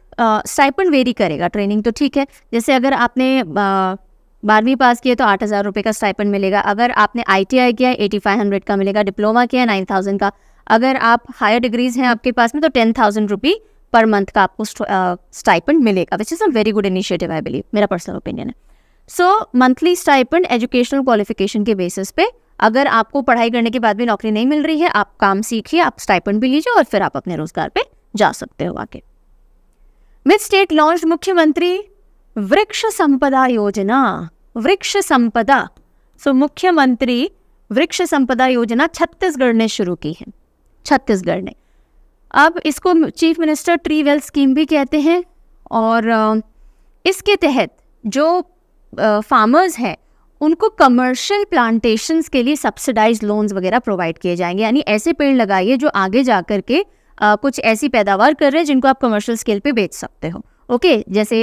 स्टाइपन वेरी करेगा ट्रेनिंग तो ठीक है जैसे अगर आपने बारहवीं पास किए तो आठ हज़ार रुपये का स्टाइपन मिलेगा अगर आपने आई टी आई किया है एटी फाइव हंड्रेड का मिलेगा डिप्लोमा किया नाइन थाउजेंड का अगर आप हायर डिग्रीज हैं आपके पास में तो ten thousand rupee per month का आपको स्टाइपन मिलेगा which is a very good initiative I believe मेरा पर्सनल ओपिनियन है so monthly stipend educational qualification के बेसिस पे अगर आपको पढ़ाई करने के बाद भी नौकरी नहीं मिल रही है आप काम सीखिए आप स्टाइपन भी लीजिए और फिर आप अपने रोज़गार पर जा सकते हो आगे मिड स्टेट लॉन्च मुख्यमंत्री वृक्ष संपदा योजना वृक्ष संपदा सो so, मुख्यमंत्री वृक्ष संपदा योजना छत्तीसगढ़ ने शुरू की है छत्तीसगढ़ ने अब इसको chief minister tree wealth scheme भी कहते हैं और इसके तहत जो फार्मर्स हैं उनको कमर्शियल प्लांटेशंस के लिए सब्सिडाइज लोन्स वगैरह प्रोवाइड किए जाएंगे यानी ऐसे पेड़ लगाइए जो आगे जा कर के आ, कुछ ऐसी पैदावार कर रहे हैं जिनको आप कमर्शियल स्केल पे बेच सकते हो ओके जैसे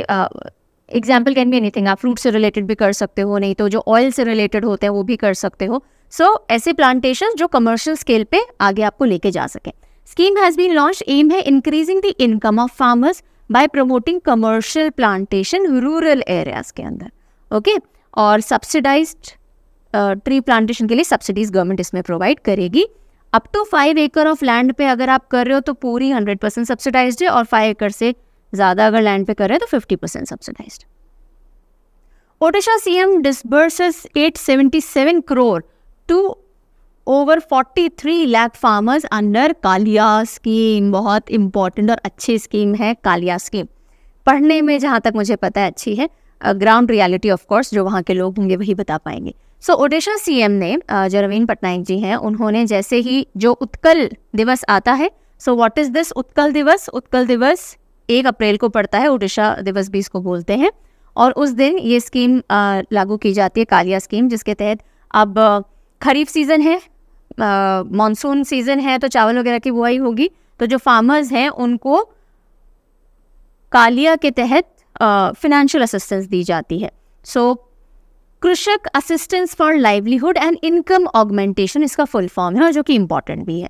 एग्जाम्पल कैन भी एनीथिंग आप फ्रूट से रिलेटेड भी कर सकते हो नहीं तो जो ऑयल से रिलेटेड होते हैं वो भी कर सकते हो सो so, ऐसे प्लांटेशन जो कमर्शियल स्केल पे आगे आपको लेके जा सकें scheme has been launch aim है increasing the income of farmers by promoting commercial plantation rural areas के अंदर ओके okay? और सब्सिडाइज ट्री प्लांटेशन के लिए सब्सिडीज गवर्नमेंट इसमें प्रोवाइड करेगी अप टू फाइव एकड़ ऑफ लैंड पे अगर आप कर रहे हो तो पूरी हंड्रेड परसेंट सब्सिडाइज है और फाइव एकड़ से ज़्यादा अगर लैंड पे कर रहे हो तो fifty percent subsidise Odisha C M disburses at seventy seven crore to over forty three lakh farmers under KALIA scheme बहुत इंपॉर्टेंट और अच्छी स्कीम है कालिया स्कीम पढ़ने में जहाँ तक मुझे पता है अच्छी है ग्राउंड रियालिटी ऑफकोर्स जो वहाँ के लोग होंगे वही बता पाएंगे सो ओडिशा सीएम ने जो नवीन पटनायक जी हैं उन्होंने जैसे ही जो उत्कल दिवस आता है so what is this Utkal Divas Utkal दिवस एक अप्रैल को पड़ता है ओडिशा दिवस भी इसको बोलते हैं और उस दिन ये स्कीम लागू की जाती है कालिया स्कीम जिसके तहत अब खरीफ सीज़न है मानसून सीज़न है तो चावल वगैरह की बुआई होगी तो जो फार्मर्स हैं उनको कालिया के तहत फिनेंशियल असिस्टेंस दी जाती है so so, Krushak assistance for livelihood and income augmentation इसका फुल फॉर्म है और जो कि इम्पॉर्टेंट भी है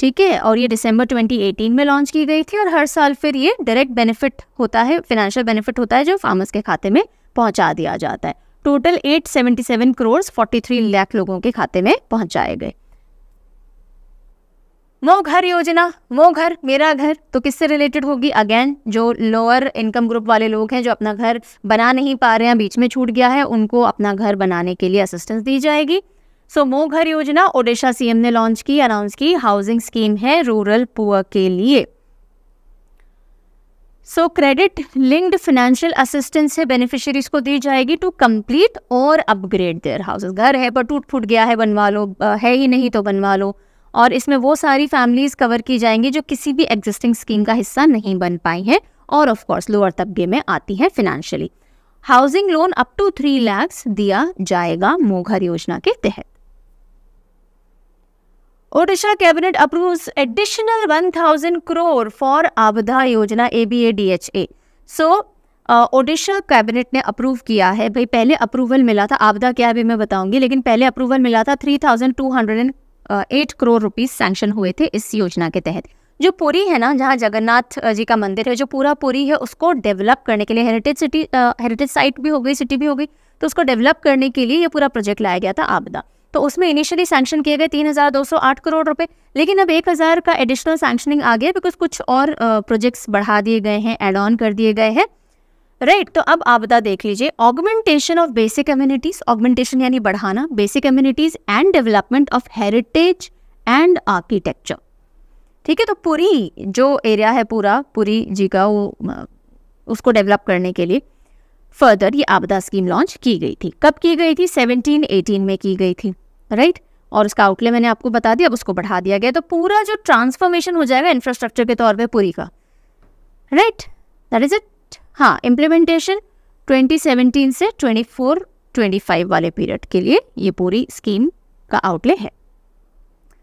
ठीक है और ये दिसंबर 2018 में लॉन्च की गई थी और हर साल फिर ये डायरेक्ट बेनिफिट होता है फिनेंशियल बेनिफिट होता है जो फार्मर्स के खाते में पहुंचा दिया जाता है टोटल 877 करोड़ 43 लाख लोगों के खाते में पहुंचाए गए वो घर योजना वो घर मेरा घर तो किससे रिलेटेड होगी अगेन जो लोअर इनकम ग्रुप वाले लोग हैं जो अपना घर बना नहीं पा रहे हैं बीच में छूट गया है उनको अपना घर बनाने के लिए असिस्टेंस दी जाएगी सो so, मो घर योजना ओडिशा सीएम ने लॉन्च की अनाउंस की हाउसिंग स्कीम है रूरल पुअर के लिए so credit linked financial assistance है बेनिफिशियरीज को दी जाएगी टू कंप्लीट और अपग्रेड देयर हाउसेस घर है पर टूट फूट गया है बनवा लो है ही नहीं तो बनवा लो और इसमें वो सारी फैमिलीज कवर की जाएंगी जो किसी भी एग्जिस्टिंग स्कीम का हिस्सा नहीं बन पाई हैं और ऑफ कोर्स लोअर तबके में आती हैं financially housing loan up to three lakhs दिया जाएगा मोघर योजना के तहत Odisha cabinet approves additional one thousand crore for ABADHA Yojana A B A D H A so Odisha cabinet ने अप्रूव किया है भाई पहले अप्रूवल मिला था आपदा क्या है अभी मैं बताऊंगी लेकिन पहले अप्रूवल मिला था three thousand two hundred and eight crore rupees sanction हुए थे इस योजना के तहत जो पुरी है ना जहाँ जगन्नाथ जी का मंदिर है जो पूरा पुरी है उसको डेवलप करने के लिए हेरिटेज सिटी हेरिटेज साइट भी हो गई सिटी भी हो गई तो उसको डेवलप करने के लिए ये पूरा प्रोजेक्ट लाया गया था आपदा तो उसमें इनिशियली सैंक्शन किए गए आठ करोड़ रुपए लेकिन अब हजार का एडिशनल सैंक्शनिंग आ गया बिकॉज कुछ और प्रोजेक्ट्स बढ़ा दिए गए हैं एड ऑन कर दिए गए हैं राइट right, तो अब आपदा देख लीजिए augmentation of basic communities augmentation यानी बढ़ाना basic communities and development of heritage and architecture ठीक है तो पूरी जो एरिया है पूरा पूरी जी का वो उसको डेवलप करने के लिए फर्दर ये आपदा स्कीम लॉन्च की गई थी कब की गई थी 1718 में की गई थी राइट और उसका आउटले मैंने आपको बता दिया अब उसको बढ़ा दिया गया तो पूरा जो ट्रांसफॉर्मेशन हो जाएगा इंफ्रास्ट्रक्चर के तौर पर पूरी का राइट दैट इज इट हाँ इम्प्लीमेंटेशन 2017 से 24 25 वाले पीरियड के लिए ये पूरी स्कीम का आउटले है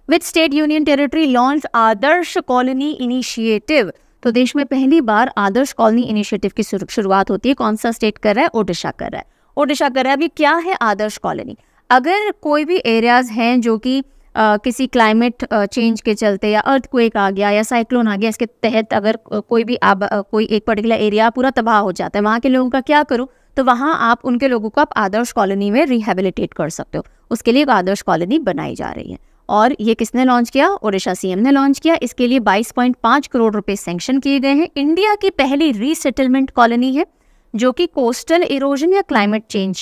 with state union territory launch Adarsh colony initiative तो देश में पहली बार आदर्श कॉलोनी इनिशिएटिव की शुरुआत होती है कौन सा स्टेट कर रहा है ओडिशा कर रहा है ओडिशा कर रहा है अभी क्या है आदर्श कॉलोनी अगर कोई भी एरियाज हैं जो कि आ, किसी क्लाइमेट चेंज के चलते या अर्थ क्वेक आ गया या साइक्लोन आ गया इसके तहत अगर कोई भी आप कोई एक पर्टिकुलर एरिया पूरा तबाह हो जाता है वहाँ के लोगों का क्या करो तो वहाँ आप उनके लोगों को आप आदर्श कॉलोनी में रिहेबिलिटेट कर सकते हो उसके लिए एक आदर्श कॉलोनी बनाई जा रही है और ये किसने लॉन्च किया ओडिशा सीएम ने लॉन्च किया इसके लिए 22.5 करोड़ रुपए सेंक्शन किए गए हैं इंडिया की पहली रीसेटलमेंट कॉलोनी है जो कि कोस्टल इरोजन या क्लाइमेट चेंज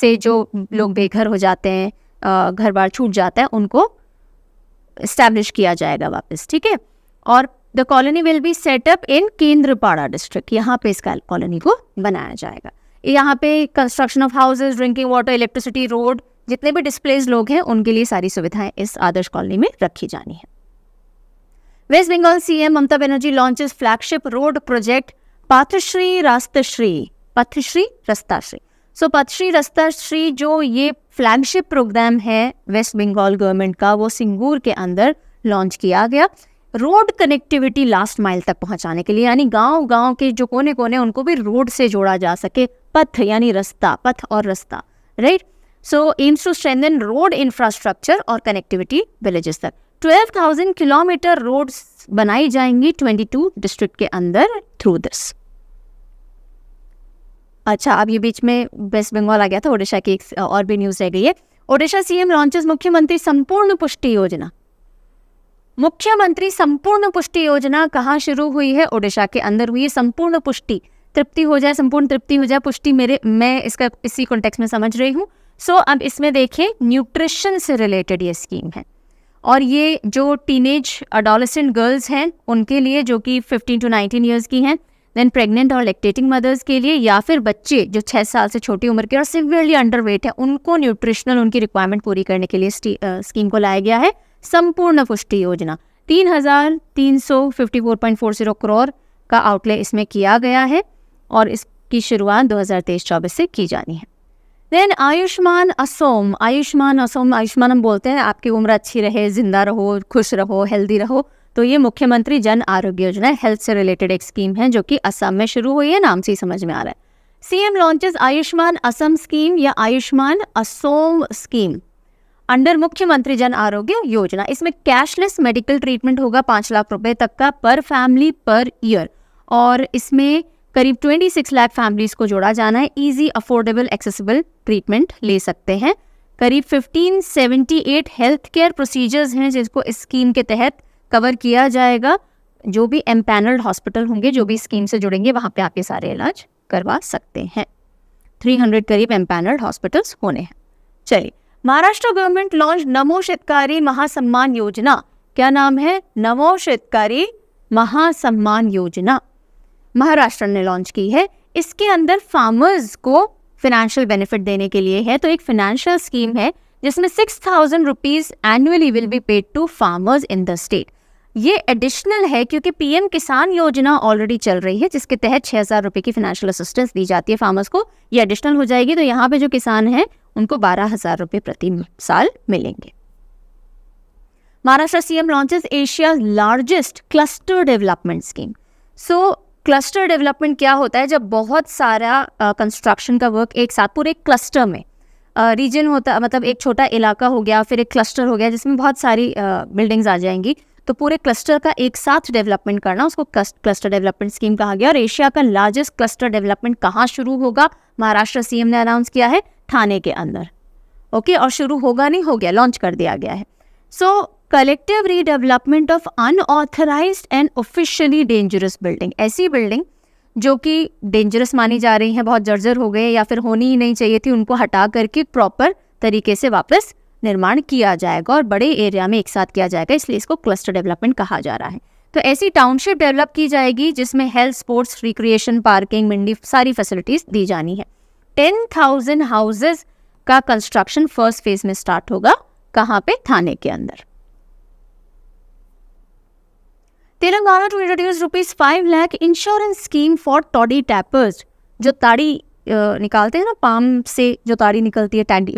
से जो लोग बेघर हो जाते हैं घर बार छूट जाता है उनको इस्टेब्लिश किया जाएगा वापस ठीक है और the colony will be set up in Kendrapara district यहाँ पे इस कॉलोनी को बनाया जाएगा यहाँ पे construction of houses drinking water electricity road जितने भी डिस्प्लेस लोग हैं उनके लिए सारी सुविधाएं इस आदर्श कॉलोनी में रखी जानी है West Bengal CM Mamata Banerjee launches flagship road project Pathashree Rastashree Pathashree Rastashree so Pathashree Rasta Shree जो ये फ्लैगशिप प्रोग्राम है वेस्ट बंगाल गवर्नमेंट का वो सिंगूर के अंदर लॉन्च किया गया रोड कनेक्टिविटी लास्ट माइल तक पहुंचाने के लिए यानी गांव गांव के जो कोने कोने उनको भी रोड से जोड़ा जा सके पथ यानी रास्ता पथ और रास्ता right so aims to strengthen road infrastructure और कनेक्टिविटी विलेजेस तक 12,000 किलोमीटर रोड्स बनाई जाएंगी 22 डिस्ट्रिक्ट के अंदर थ्रू दिस अच्छा अब ये बीच में वेस्ट बंगाल आ गया था ओडिशा की एक और भी न्यूज़ रह गई है ओडिशा सीएम लॉन्चेस मुख्यमंत्री संपूर्ण पुष्टि योजना मुख्यमंत्री संपूर्ण पुष्टि योजना कहाँ शुरू हुई है ओडिशा के अंदर हुई है संपूर्ण पुष्टि तृप्ति हो जाए संपूर्ण तृप्ति हो जाए पुष्टि मेरे मैं इसका इसी कॉन्टेक्स्ट में समझ रही हूँ सो so, अब इसमें देखें न्यूट्रिशन से रिलेटेड ये स्कीम है और ये जो टीनेज अडोलसेंट गर्ल्स हैं उनके लिए जो कि 15 टू 19 इयर्स की हैं देन प्रेग्नेंट और लैक्टेटिंग मदर्स के लिए या फिर बच्चे जो छः साल से छोटी उम्र के और सिवियरली अंडर वेट है उनको न्यूट्रिशनल उनकी रिक्वायरमेंट पूरी करने के लिए स्कीम को लाया गया है संपूर्ण पुष्टि योजना तीन हजार तीन सौ fifty four point four zero crore का आउटले इसमें किया गया है और इसकी शुरुआत दो हज़ार तेईस चौबीस से की जानी है देन आयुष्मान असोम आयुष्मान असोम आयुष्मान हम बोलते हैं आपकी उम्र अच्छी रहे जिंदा रहो खुश रहो हेल्दी रहो तो ये मुख्यमंत्री जन आरोग्य योजना हेल्थ से रिलेटेड एक स्कीम है जो कि असम में शुरू हुई है नाम से ही समझ में आ रहा है CM launches Ayushman Assam scheme या आयुष्मान असोम स्कीम अंडर मुख्यमंत्री जन आरोग्य योजना इसमें कैशलेस मेडिकल ट्रीटमेंट होगा पांच लाख रुपए तक का पर फैमिली पर ईयर और इसमें करीब ट्वेंटी सिक्स लाख फैमिलीज को जोड़ा जाना है इजी अफोर्डेबल एक्सेसिबल ट्रीटमेंट ले सकते हैं करीब एट हेल्थ केयर प्रोसीजर्स हैं जिसको इस स्कीम के तहत कवर किया जाएगा जो भी एम्पैनल्ड हॉस्पिटल होंगे जो भी स्कीम से जुड़ेंगे वहाँ पे आप ये सारे इलाज करवा सकते हैं 300 करीब एम्पैनल्ड हॉस्पिटल्स होने हैं चलिए महाराष्ट्र गवर्नमेंट लॉन्च नमो शेतकारी महासम्मान योजना क्या नाम है नमो शेतकारी महासम्मान योजना महाराष्ट्र ने लॉन्च की है इसके अंदर फार्मर्स को फिनेंशियल बेनिफिट देने के लिए है तो एक फिनेंशियल स्कीम है जिसमें six thousand rupees annually will be paid to farmers in the state ये एडिशनल है क्योंकि पीएम किसान योजना ऑलरेडी चल रही है जिसके तहत छह हज़ार रुपए की फाइनेंशियल असिस्टेंस दी जाती है फार्मर्स को ये एडिशनल हो जाएगी तो यहाँ पे जो किसान हैं उनको बारह हज़ार रुपए प्रति साल मिलेंगे Maharashtra CM launches Asia largest cluster development scheme so cluster development क्या होता है जब बहुत सारा कंस्ट्रक्शन uh, का वर्क एक साथ पूरे क्लस्टर में रीजन uh, होता मतलब एक छोटा इलाका हो गया फिर एक क्लस्टर हो गया जिसमें बहुत सारी बिल्डिंग्स uh, आ जाएंगी तो पूरे क्लस्टर का एक साथ डेवलपमेंट करना उसको क्लस्टर डेवलपमेंट स्कीम कहा गया और एशिया का लार्जेस्ट क्लस्टर डेवलपमेंट कहाँ शुरू होगा महाराष्ट्र सीएम ने अनाउंस किया है थाने के अंदर ओके और शुरू होगा नहीं हो गया लॉन्च कर दिया गया है so collective redevelopment of unauthorise and officially dangerous building ऐसी बिल्डिंग जो कि डेंजरस मानी जा रही है बहुत जर्जर हो गए या फिर होनी ही नहीं चाहिए थी उनको हटा करके प्रॉपर तरीके से वापस निर्माण किया जाएगा और बड़े एरिया में एक साथ किया जाएगा इसलिए इसको क्लस्टर डेवलपमेंट कहा जा रहा है तो ऐसी टाउनशिप डेवलप की जाएगी जिसमें health sports recreation parking mandi सारी फैसिलिटीज दी जानी है टेन थाउजेंड हाउसेज का कंस्ट्रक्शन फर्स्ट फेज में स्टार्ट होगा कहाँ पे थाने के अंदर Telangana to introduce rupees five lakh insurance scheme for toddy tappers जो ताड़ी निकालते हैं ना पाम से जो ताड़ी निकलती है टैडी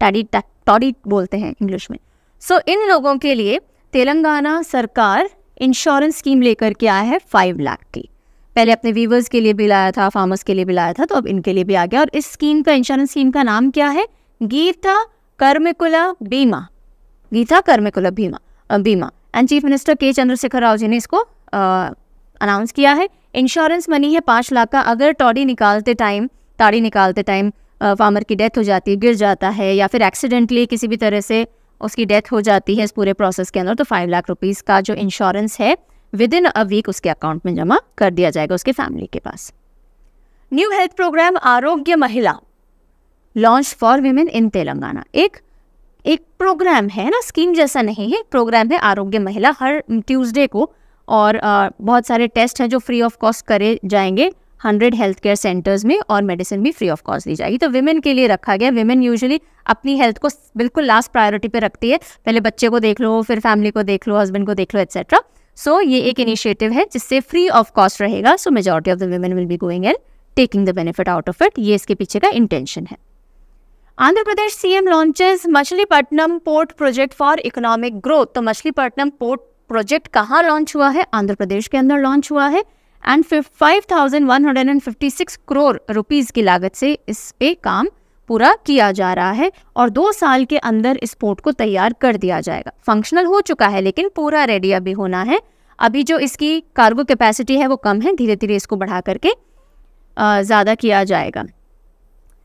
टैडी टॉडी बोलते हैं इंग्लिश में सो so, इन लोगों के लिए तेलंगाना सरकार इंश्योरेंस स्कीम लेकर के आया है फाइव लाख की पहले अपने वीवर्स के लिए भी लाया था फार्मर्स के लिए भी लाया था तो अब इनके लिए भी आ गया और इस स्कीम का इंश्योरेंस स्कीम का नाम क्या है गीता कर्मिकुला बीमा गीता कर्मिकुला बीमा बीमा एंड चीफ मिनिस्टर के चंद्रशेखर राव जी ने इसको अनाउंस किया है इंश्योरेंस मनी है पाँच लाख का अगर टॉडी निकालते टाइम ताड़ी निकालते टाइम फार्मर की डेथ हो जाती है गिर जाता है या फिर एक्सीडेंटली किसी भी तरह से उसकी डेथ हो जाती है इस पूरे प्रोसेस के अंदर तो फाइव लाख रुपीज़ का जो इंश्योरेंस है विद इन अ वीक उसके अकाउंट में जमा कर दिया जाएगा उसके फैमिली के पास new health programme Arogya Mahila launch for women in Telangana एक एक प्रोग्राम है ना स्कीम जैसा नहीं है प्रोग्राम है आरोग्य महिला हर ट्यूसडे को और आ, बहुत सारे टेस्ट हैं जो फ्री ऑफ कॉस्ट करे जाएंगे हंड्रेड हेल्थ केयर सेंटर्स में और मेडिसिन भी फ्री ऑफ कॉस्ट दी जाएगी तो वुमेन के लिए रखा गया वुमेन यूजुअली अपनी हेल्थ को बिल्कुल लास्ट प्रायोरिटी पे रखती है पहले बच्चे को देख लो फिर फैमिली को देख लो हस्बैंड को देख लो एक्सेट्रा सो ये एक इनिशिएटिव है जिससे फ्री ऑफ कॉस्ट रहेगा so majority of the women will be going and taking the benefit out of it ये इसके पीछे का इंटेंशन है Andhra Pradesh CM launches Machilipatnam port project for economic growth तो मछलीपट्टनम पोर्ट प्रोजेक्ट कहाँ लॉन्च हुआ है आंध्र प्रदेश के अंदर लॉन्च हुआ है एंड सिक्स करोड़ रुपीस की लागत से इस पे काम पूरा किया जा रहा है और दो साल के अंदर इस पोर्ट को तैयार कर दिया जाएगा फंक्शनल हो चुका है लेकिन पूरा रेडी अभी होना है अभी जो इसकी कार्गो कैपेसिटी है वो कम है धीरे धीरे इसको बढ़ा करके ज़्यादा किया जाएगा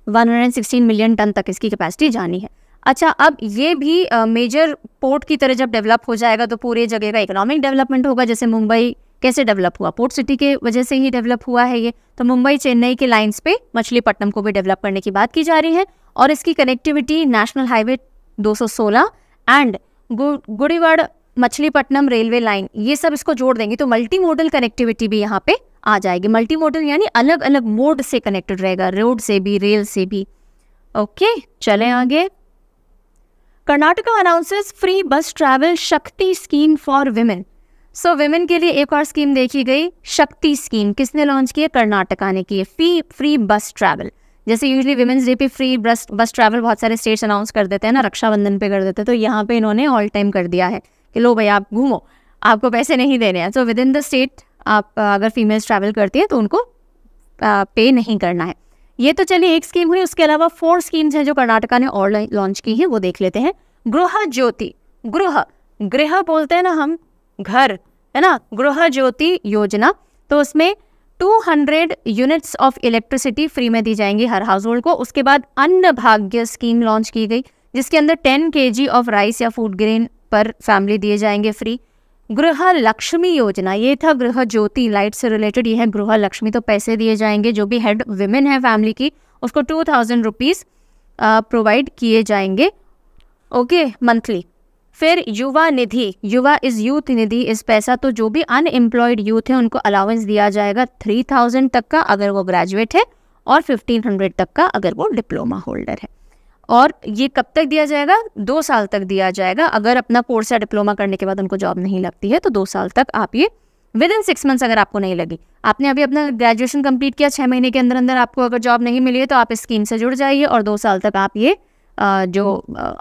116 मिलियन टन तक इसकी कैपेसिटी जानी है अच्छा अब ये भी मेजर पोर्ट की तरह जब डेवलप हो जाएगा तो पूरे जगह का इकोनॉमिक डेवलपमेंट होगा जैसे मुंबई कैसे डेवलप हुआ पोर्ट सिटी के वजह से ही डेवलप हुआ है ये तो मुंबई चेन्नई के लाइंस पे मछलीपट्टनम को भी डेवलप करने की बात की जा रही है और इसकी connectivity national highway 216 and Gudivada Machilipatnam railway line ये सब इसको जोड़ देंगे तो मल्टी मॉडल कनेक्टिविटी भी यहाँ पे आ जाएगी मल्टी मॉडल यानी अलग अलग मोड से कनेक्टेड रहेगा रोड से भी रेल से भी ओके चलें आगे Karnataka announces free bus travel Shakti scheme for women so women के लिए एक और स्कीम देखी गई शक्ति स्कीम किसने लॉन्च की है कर्नाटका ने की है फी फ्री बस ट्रैवल जैसे यूजली वुमेंस डे पे फ्री बस बस ट्रैवल बहुत सारे स्टेट्स अनाउंस कर देते हैं ना रक्षाबंधन पे कर देते हैं तो यहाँ पे इन्होंने ऑल टाइम कर दिया है कि लो भाई आप घूमो आपको पैसे नहीं देने हैं so within the state आप अगर फीमेल्स ट्रैवल करती हैं तो उनको पे नहीं करना है ये तो चलिए एक स्कीम हुई उसके अलावा फोर स्कीम्स हैं जो कर्नाटका ने और लॉन्च की है वो देख लेते हैं गृह ज्योति गृह गृह बोलते हैं ना हम घर है ना गृह ज्योति योजना तो उसमें 200 यूनिट्स ऑफ इलेक्ट्रिसिटी फ्री में दी जाएंगी हर हाउस होल्ड को उसके बाद अन्न भाग्य स्कीम लॉन्च की गई जिसके अंदर 10 के ऑफ राइस या फूड ग्रेन पर फैमिली दिए जाएंगे फ्री गृह लक्ष्मी योजना ये था गृह ज्योति लाइट से रिलेटेड ये है गृह लक्ष्मी तो पैसे दिए जाएंगे जो भी हेड वुमेन है फैमिली की उसको टू थाउजेंड रुपीज़ प्रोवाइड किए जाएंगे ओके मंथली फिर युवा निधि युवा इज यूथ निधि इस पैसा तो जो भी अनएम्प्लॉयड यूथ है उनको अलाउंस दिया जाएगा थ्री थाउजेंड तक का अगर वो ग्रेजुएट है और फिफ्टीन हंड्रेड तक का अगर वो डिप्लोमा होल्डर है और ये कब तक दिया जाएगा दो साल तक दिया जाएगा अगर अपना कोर्स या डिप्लोमा करने के बाद उनको जॉब नहीं लगती है तो दो साल तक आप ये विद इन सिक्स मंथ्स अगर आपको नहीं लगी आपने अभी अपना ग्रेजुएशन कंप्लीट किया छः महीने के अंदर अंदर आपको अगर जॉब नहीं मिली है तो आप इस स्कीम से जुड़ जाइए और दो साल तक आप ये जो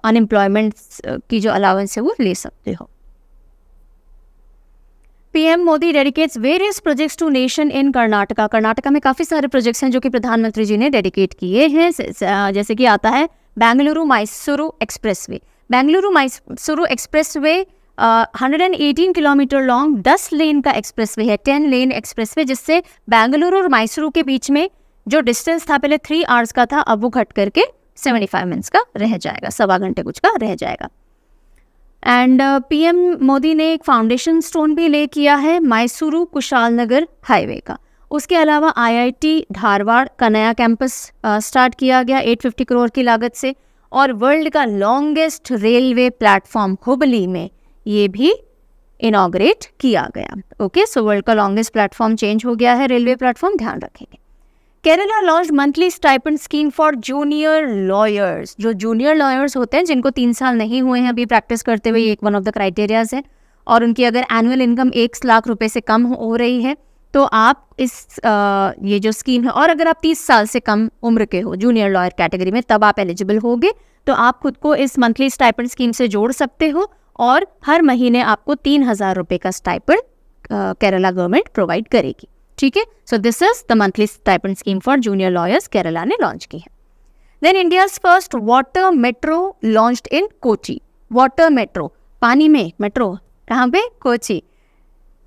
अनएम्प्लॉयमेंट की जो अलाउंस है वो ले सकते हो PM Modi dedicates various projects to nation in Karnataka Karnataka में काफ़ी सारे प्रोजेक्ट्स हैं जो कि प्रधानमंत्री जी ने डेडिकेट किए हैं जैसे कि आता है Bengaluru Mysuru expressway Bengaluru Mysuru expressway hundred and eighteen kilometre long दस लेन का एक्सप्रेस वे है टेन लेन एक्सप्रेस वे जिससे बेंगलुरु और माइसुरु के बीच में जो डिस्टेंस था पहले थ्री आवर्स का था अब वो घट करके सेवेंटी फाइव मिनट्स का रह जाएगा सवा घंटे कुछ का रह जाएगा एंड पीएम मोदी ने एक फाउंडेशन स्टोन भी ले किया है मैसूरू कुशाल नगर हाईवे का उसके अलावा आईआईटी धारवाड़ का नया कैंपस स्टार्ट uh, किया गया 850 करोड़ की लागत से और वर्ल्ड का लॉन्गेस्ट रेलवे प्लेटफॉर्म हुबली में ये भी इनाग्रेट किया गया ओके सो वर्ल्ड का लॉन्गेस्ट प्लेटफॉर्म चेंज हो गया है रेलवे प्लेटफॉर्म ध्यान रखेंगे Kerala launch monthly stipend scheme for junior lawyers जो जूनियर लॉयर्स होते हैं जिनको तीन साल नहीं हुए हैं अभी प्रैक्टिस करते हुए एक वन ऑफ द क्राइटेरियाज है और उनकी अगर एनुअल इनकम एक लाख रुपए से कम हो रही है तो आप इस आ, ये जो स्कीम है और अगर आप तीस साल से कम उम्र के हो जूनियर लॉयर कैटेगरी में तब आप एलिजिबल होगे तो आप खुद को इस मंथली स्टाइपेंड स्कीम से जोड़ सकते हो और हर महीने आपको तीन हज़ार रुपये का स्टाइपेंड केरला गवर्नमेंट प्रोवाइड करेगी ठीक है so this is the monthly stipend scheme for junior lawyers Kerala ने लॉन्च की है then India first water metro launch in Kochi water metro पानी में मेट्रो कहाँ पे Kochi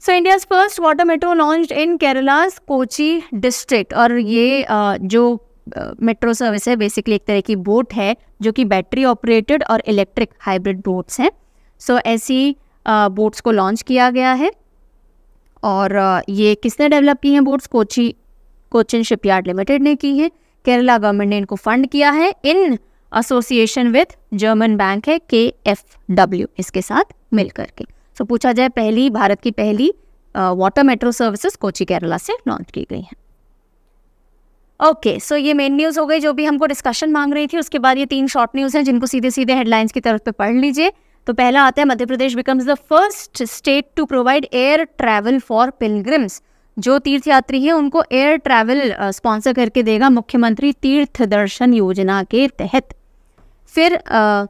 so India first water metro launch in Kerala's Kochi district और ये आ, जो मेट्रो सर्विस है बेसिकली एक तरह की बोट है जो कि बैटरी ऑपरेटेड और इलेक्ट्रिक हाइब्रिड बोट्स हैं सो so, ऐसी बोट्स को लॉन्च किया गया है और ये किसने डेवलप की है boats Kochi Cochin shipyard limited ने की है केरला गवर्नमेंट ने इनको फंड किया है in association with German bank है के एफ डब्ल्यू इसके साथ मिलकर के सो so, पूछा जाए पहली भारत की पहली water metro services Kochi Kerala से लॉन्च की गई हैं ओके सो ये मेन न्यूज़ हो गई जो भी हमको डिस्कशन मांग रही थी उसके बाद ये तीन शॉर्ट न्यूज़ हैं जिनको सीधे सीधे हेडलाइंस की तरफ पे पढ़ लीजिए तो पहला आता है Madhya Pradesh becomes the first state to provide air travel for pilgrims जो तीर्थयात्री हैं उनको एयर ट्रैवल स्पॉन्सर करके देगा मुख्यमंत्री तीर्थ दर्शन योजना के तहत फिर आ,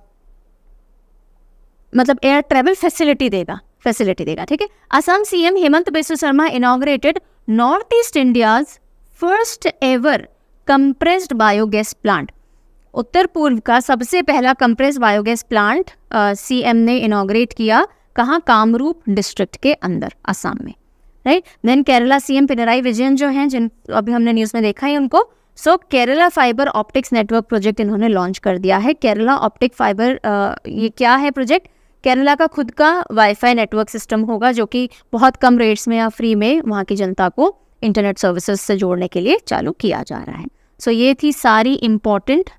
मतलब एयर ट्रैवल फैसिलिटी देगा फैसिलिटी देगा ठीक है Assam CM Himanta Biswa Sarma inaugurated north east India's first ever compressed biogas plant उत्तर पूर्व का सबसे पहला कंप्रेस बायोगैस प्लांट सीएम ने इनोग्रेट किया कहाँ कामरूप डिस्ट्रिक्ट के अंदर असम में right then Kerala CM Pinarayi Vijayan जो हैं जिन अभी हमने न्यूज़ में देखा है उनको so Kerala fibre optics network project इन्होंने लॉन्च कर दिया है केरला ऑप्टिक फाइबर ये क्या है प्रोजेक्ट केरला का खुद का वाईफाई नेटवर्क सिस्टम होगा जो कि बहुत कम रेट्स में या फ्री में वहाँ की जनता को इंटरनेट सर्विसेज से जोड़ने के लिए चालू किया जा रहा है सो so, ये थी सारी इम्पॉर्टेंट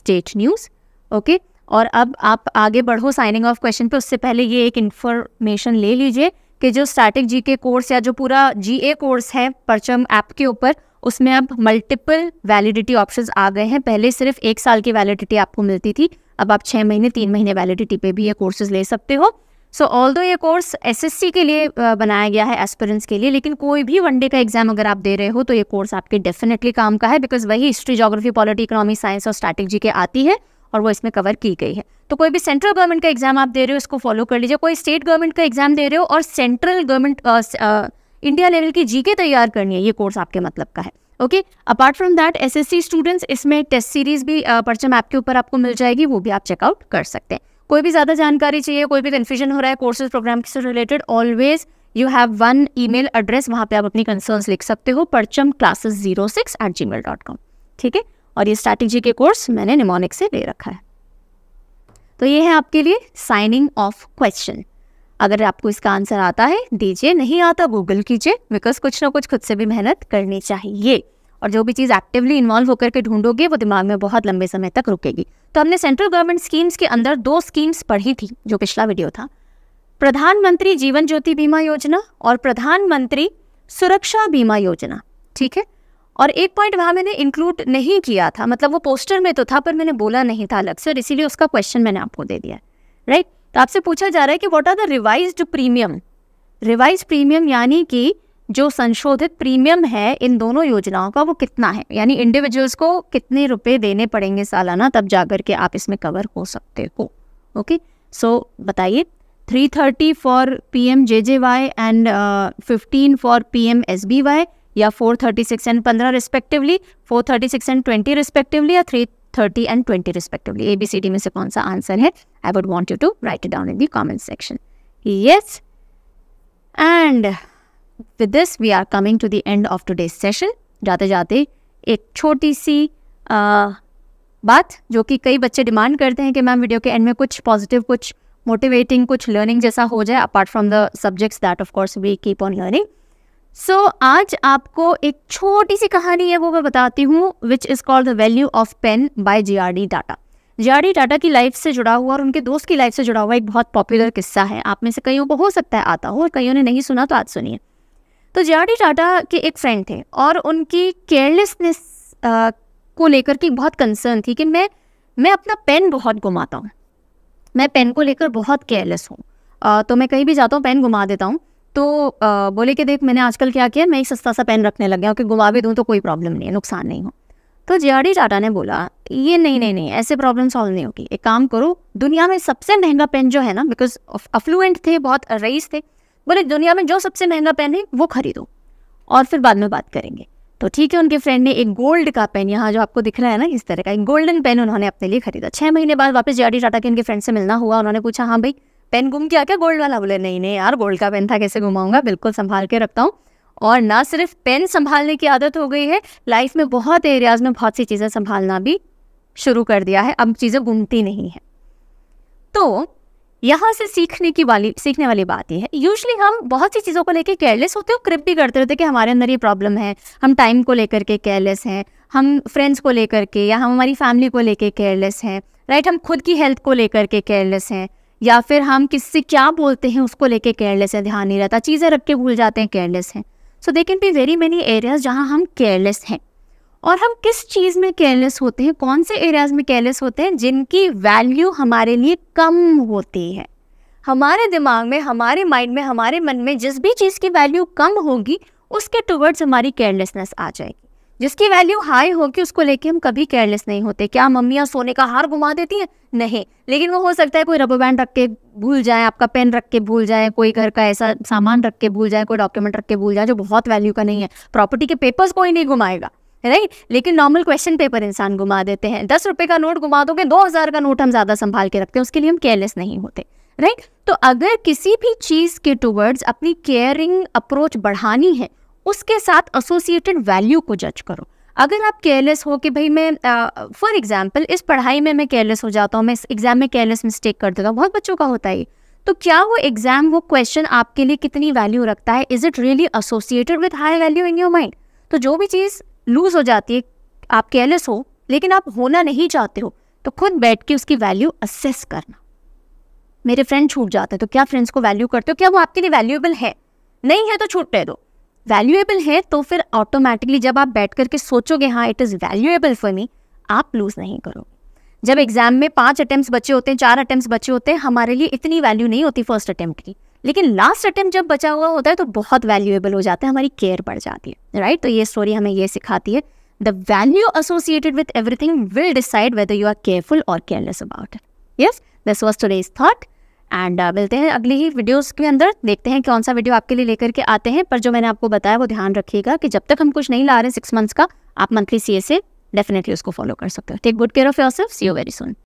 स्टेट न्यूज़ ओके और अब आप आगे बढ़ो साइनिंग ऑफ क्वेश्चन पे उससे पहले ये एक इन्फॉर्मेशन ले लीजिए कि जो स्टैटिक के कोर्स या जो पूरा जी ए कोर्स है परचम ऐप के ऊपर उसमें अब मल्टीपल वैलिडिटी ऑप्शन आ गए हैं पहले सिर्फ एक साल की वैलिडिटी आपको मिलती थी अब आप छः महीने तीन महीने वैलिडिटी पे भी ये कोर्सेज ले सकते हो सो ऑल दो ये कोर्स एसएससी के लिए बनाया गया है एस्पिरेंट्स के लिए लेकिन कोई भी वनडे का एग्जाम अगर आप दे रहे हो तो ये कोर्स आपके डेफिनेटली काम का है बिकॉज वही history geography polity economy science और स्ट्रैटेजी के आती है और वो इसमें कवर की गई है तो कोई भी सेंट्रल गवर्नमेंट का एग्जाम आप दे रहे हो इसको फॉलो कर लीजिए कोई स्टेट गवर्नमेंट का एग्जाम दे रहे हो और सेंट्रल गवर्नमेंट इंडिया लेवल की जीके तैयार करनी है ये कोर्स आपके मतलब का है okay apart from that SSC students इसमें टेस्ट सीरीज भी परचम ऐप के ऊपर आपको मिल जाएगी वो भी आप चेकआउट कर सकते हैं कोई भी ज़्यादा जानकारी चाहिए कोई भी कन्फ्यूजन हो रहा है कोर्सेज प्रोग्राम से related always you have one email address वहाँ पे आप अपनी कंसर्न्स लिख सकते हो Parcham classes zero six eight gmail dot com ठीक है और ये स्ट्रैटेजी के कोर्स मैंने निमोनिक से ले रखा है तो ये है आपके लिए साइनिंग ऑफ क्वेश्चन अगर आपको इसका आंसर आता है दीजिए नहीं आता गूगल कीजिए बिकॉज कुछ ना कुछ खुद से भी मेहनत करनी चाहिए और जो भी चीज़ एक्टिवली इन्वॉल्व होकर के ढूंढोगे वो दिमाग में बहुत लंबे समय तक रुकेगी तो हमने सेंट्रल गवर्नमेंट स्कीम्स के अंदर दो स्कीम्स पढ़ी थी जो पिछला वीडियो था प्रधानमंत्री जीवन ज्योति बीमा योजना और प्रधानमंत्री सुरक्षा बीमा योजना ठीक है और एक पॉइंट वहाँ मैंने इंक्लूड नहीं किया था मतलब वो पोस्टर में तो था पर मैंने बोला नहीं था अलग से और इसीलिए उसका क्वेश्चन मैंने आपको दे दिया राइट तो आपसे पूछा जा रहा है कि what are the revised premium revise premium यानी कि जो संशोधित प्रीमियम है इन दोनों योजनाओं का वो कितना है यानी इंडिविजुअल्स को कितने रुपए देने पड़ेंगे सालाना तब जाकर के आप इसमें कवर हो सकते हो ओके सो बताइए three thirty for P M J J Y and fifteen for P M S B Y या फोर थर्टी सिक्स एंड पंद्रह respectively four thirty six and twenty respectively या three thirty and twenty respectively A B C D में से कौन सा आंसर है I would want you to write down in the comment section yes and with this we are coming to the end of today session जाते जाते एक छोटी सी आ, बात जो कि कई बच्चे डिमांड करते हैं कि मैम वीडियो के एंड में कुछ पॉजिटिव कुछ मोटिवेटिंग कुछ लर्निंग जैसा हो जाए apart from the subjects that of course we keep on learning so आज आपको एक छोटी सी कहानी है वो मैं बताती हूँ which is called the value of pen by J R D Tata J R D Tata की लाइफ से जुड़ा हुआ और उनके दोस्त की लाइफ से जुड़ा हुआ एक बहुत पॉपुलर किस्सा है आप में से कईयों को हो सकता है आता हो और कईयों ने नहीं सुना तो आज सुनिए तो जे टाटा के एक फ्रेंड थे और उनकी केयरलेसनेस को लेकर के बहुत कंसर्न थी कि मैं मैं अपना पेन बहुत घुमाता हूँ मैं पेन को लेकर बहुत केयरलेस हूँ तो मैं कहीं भी जाता हूँ पेन घुमा देता हूँ तो आ, बोले कि देख मैंने आजकल क्या किया मैं एक सस्ता सा पेन रखने लग गया कि घुमा भी दूँ तो कोई प्रॉब्लम नहीं है नुकसान नहीं हो तो जे टाटा ने बोला ये नहीं नहीं नहीं ऐसे प्रॉब्लम सॉल्व नहीं होगी एक काम करो दुनिया में सबसे महंगा पेन जो है ना बिकॉज अफ्लुएंट थे बहुत रईस थे बोले दुनिया में जो सबसे महंगा पेन है वो खरीदो और फिर बाद में बात करेंगे तो ठीक है उनके फ्रेंड ने एक गोल्ड का पेन यहाँ जो आपको दिख रहा है ना इस तरह का एक गोल्डन पेन उन्होंने अपने लिए खरीदा छह महीने बाद वापस जे टाटा के उनके फ्रेंड से मिलना हुआ उन्होंने पूछा हाँ भाई पेन गुम किया क्या गोल्ड वाला बोले नहीं नहीं यार गोल्ड का पेन था कैसे घुमाऊंगा बिल्कुल संभाल के रखता हूँ और ना सिर्फ पेन संभालने की आदत हो गई है लाइफ में बहुत एरियाज में बहुत सी चीज़ें संभालना भी शुरू कर दिया है अब चीज़ें घूमती नहीं है तो यहाँ से सीखने की वाली सीखने वाली बात यह है यूजली हम बहुत सी चीज़ों को लेकर केयरलेस होते हो क्रिप भी करते रहते कि हमारे अंदर ये प्रॉब्लम है हम टाइम को लेकर के केयरलेस हैं हम फ्रेंड्स को लेकर के या हम हमारी फैमिली को लेकर केयरलेस हैं राइट हम खुद की हेल्थ को लेकर के केयरलेस हैं या फिर हम किससे क्या बोलते हैं उसको लेके केयरलेस है ध्यान नहीं रहता चीज़ें रख के भूल जाते हैं केयरलेस हैं so they can be very many areas जहाँ हम केयरलेस हैं और हम किस चीज़ में केयरलेस होते हैं कौन से एरियाज में केयरलेस होते हैं जिनकी वैल्यू हमारे लिए कम होती है हमारे दिमाग में हमारे माइंड में हमारे मन में जिस भी चीज़ की वैल्यू कम होगी उसके टूवर्ड्स हमारी केयरलेसनेस आ जाएगी जिसकी वैल्यू हाई होगी उसको लेके हम कभी केयरलेस नहीं होते क्या मम्मियाँ सोने का हार घुमा देती हैं नहीं लेकिन वो हो सकता है कोई रबर बैंड रख के भूल जाए आपका पेन रख के भूल जाए कोई घर का ऐसा सामान रख के भूल जाए कोई डॉक्यूमेंट रख के भूल जाए जो बहुत वैल्यू का नहीं है प्रॉपर्टी के पेपर्स कोई नहीं घुमाएगा राइट लेकिन नॉर्मल क्वेश्चन पेपर इंसान घुमा देते हैं दस रुपए का नोट घुमा दोगे दो हजार का नोट हम ज्यादा संभाल के रखते हैं उसके लिए हम केयरलेस नहीं होते राइट तो अगर किसी भी चीज के टूवर्ड्स अपनी केयरिंग अप्रोच बढ़ानी है उसके साथ एसोसिएटेड वैल्यू को जज करो अगर आप केयरलेस हो कि भाई मैं फॉर एग्जाम्पल इस पढ़ाई में मैं केयरलेस हो जाता हूँ मैं इस एग्जाम में केयरलेस मिस्टेक कर देता हूँ बहुत बच्चों का होता है तो क्या वो एग्जाम वो क्वेश्चन आपके लिए कितनी वैल्यू रखता है is it really associated with high value in your mind तो जो भी चीज़ लूज़ हो जाती है आप केयरलेस हो लेकिन आप होना नहीं चाहते हो तो खुद बैठ के उसकी वैल्यू असेस करना मेरे फ्रेंड छूट जाते हैं तो क्या फ्रेंड्स को वैल्यू करते हो क्या वो आपके लिए वैल्यूएबल है नहीं है तो छूट दे दो वैल्यूएबल है तो फिर ऑटोमेटिकली जब आप बैठ करके सोचोगे हाँ it is valuable for me आप लूज़ नहीं करोगे जब एग्ज़ाम में पाँच अटैम्प्ट बचे होते हैं चार अटैम्प्ट बचे होते हैं हमारे लिए इतनी वैल्यू नहीं होती फर्स्ट अटैम्प्ट की लेकिन लास्ट अटेम्प्ट जब बचा हुआ होता है तो बहुत वैल्यूएबल हो जाता है हमारी केयर बढ़ जाती है राइट तो ये स्टोरी हमें ये सिखाती है the value associated with everything will decide whether you are careful और careless about yes this was today's thought and मिलते हैं अगली ही वीडियोस के अंदर देखते हैं कौन सा वीडियो आपके लिए लेकर के आते हैं पर जो मैंने आपको बताया वो ध्यान रखिएगा कि जब तक हम कुछ नहीं ला रहे सिक्स मंथ्स का आप मंथली सी से डेफिनेटली उसको फॉलो कर सकते हो take good care of yourself see you very soon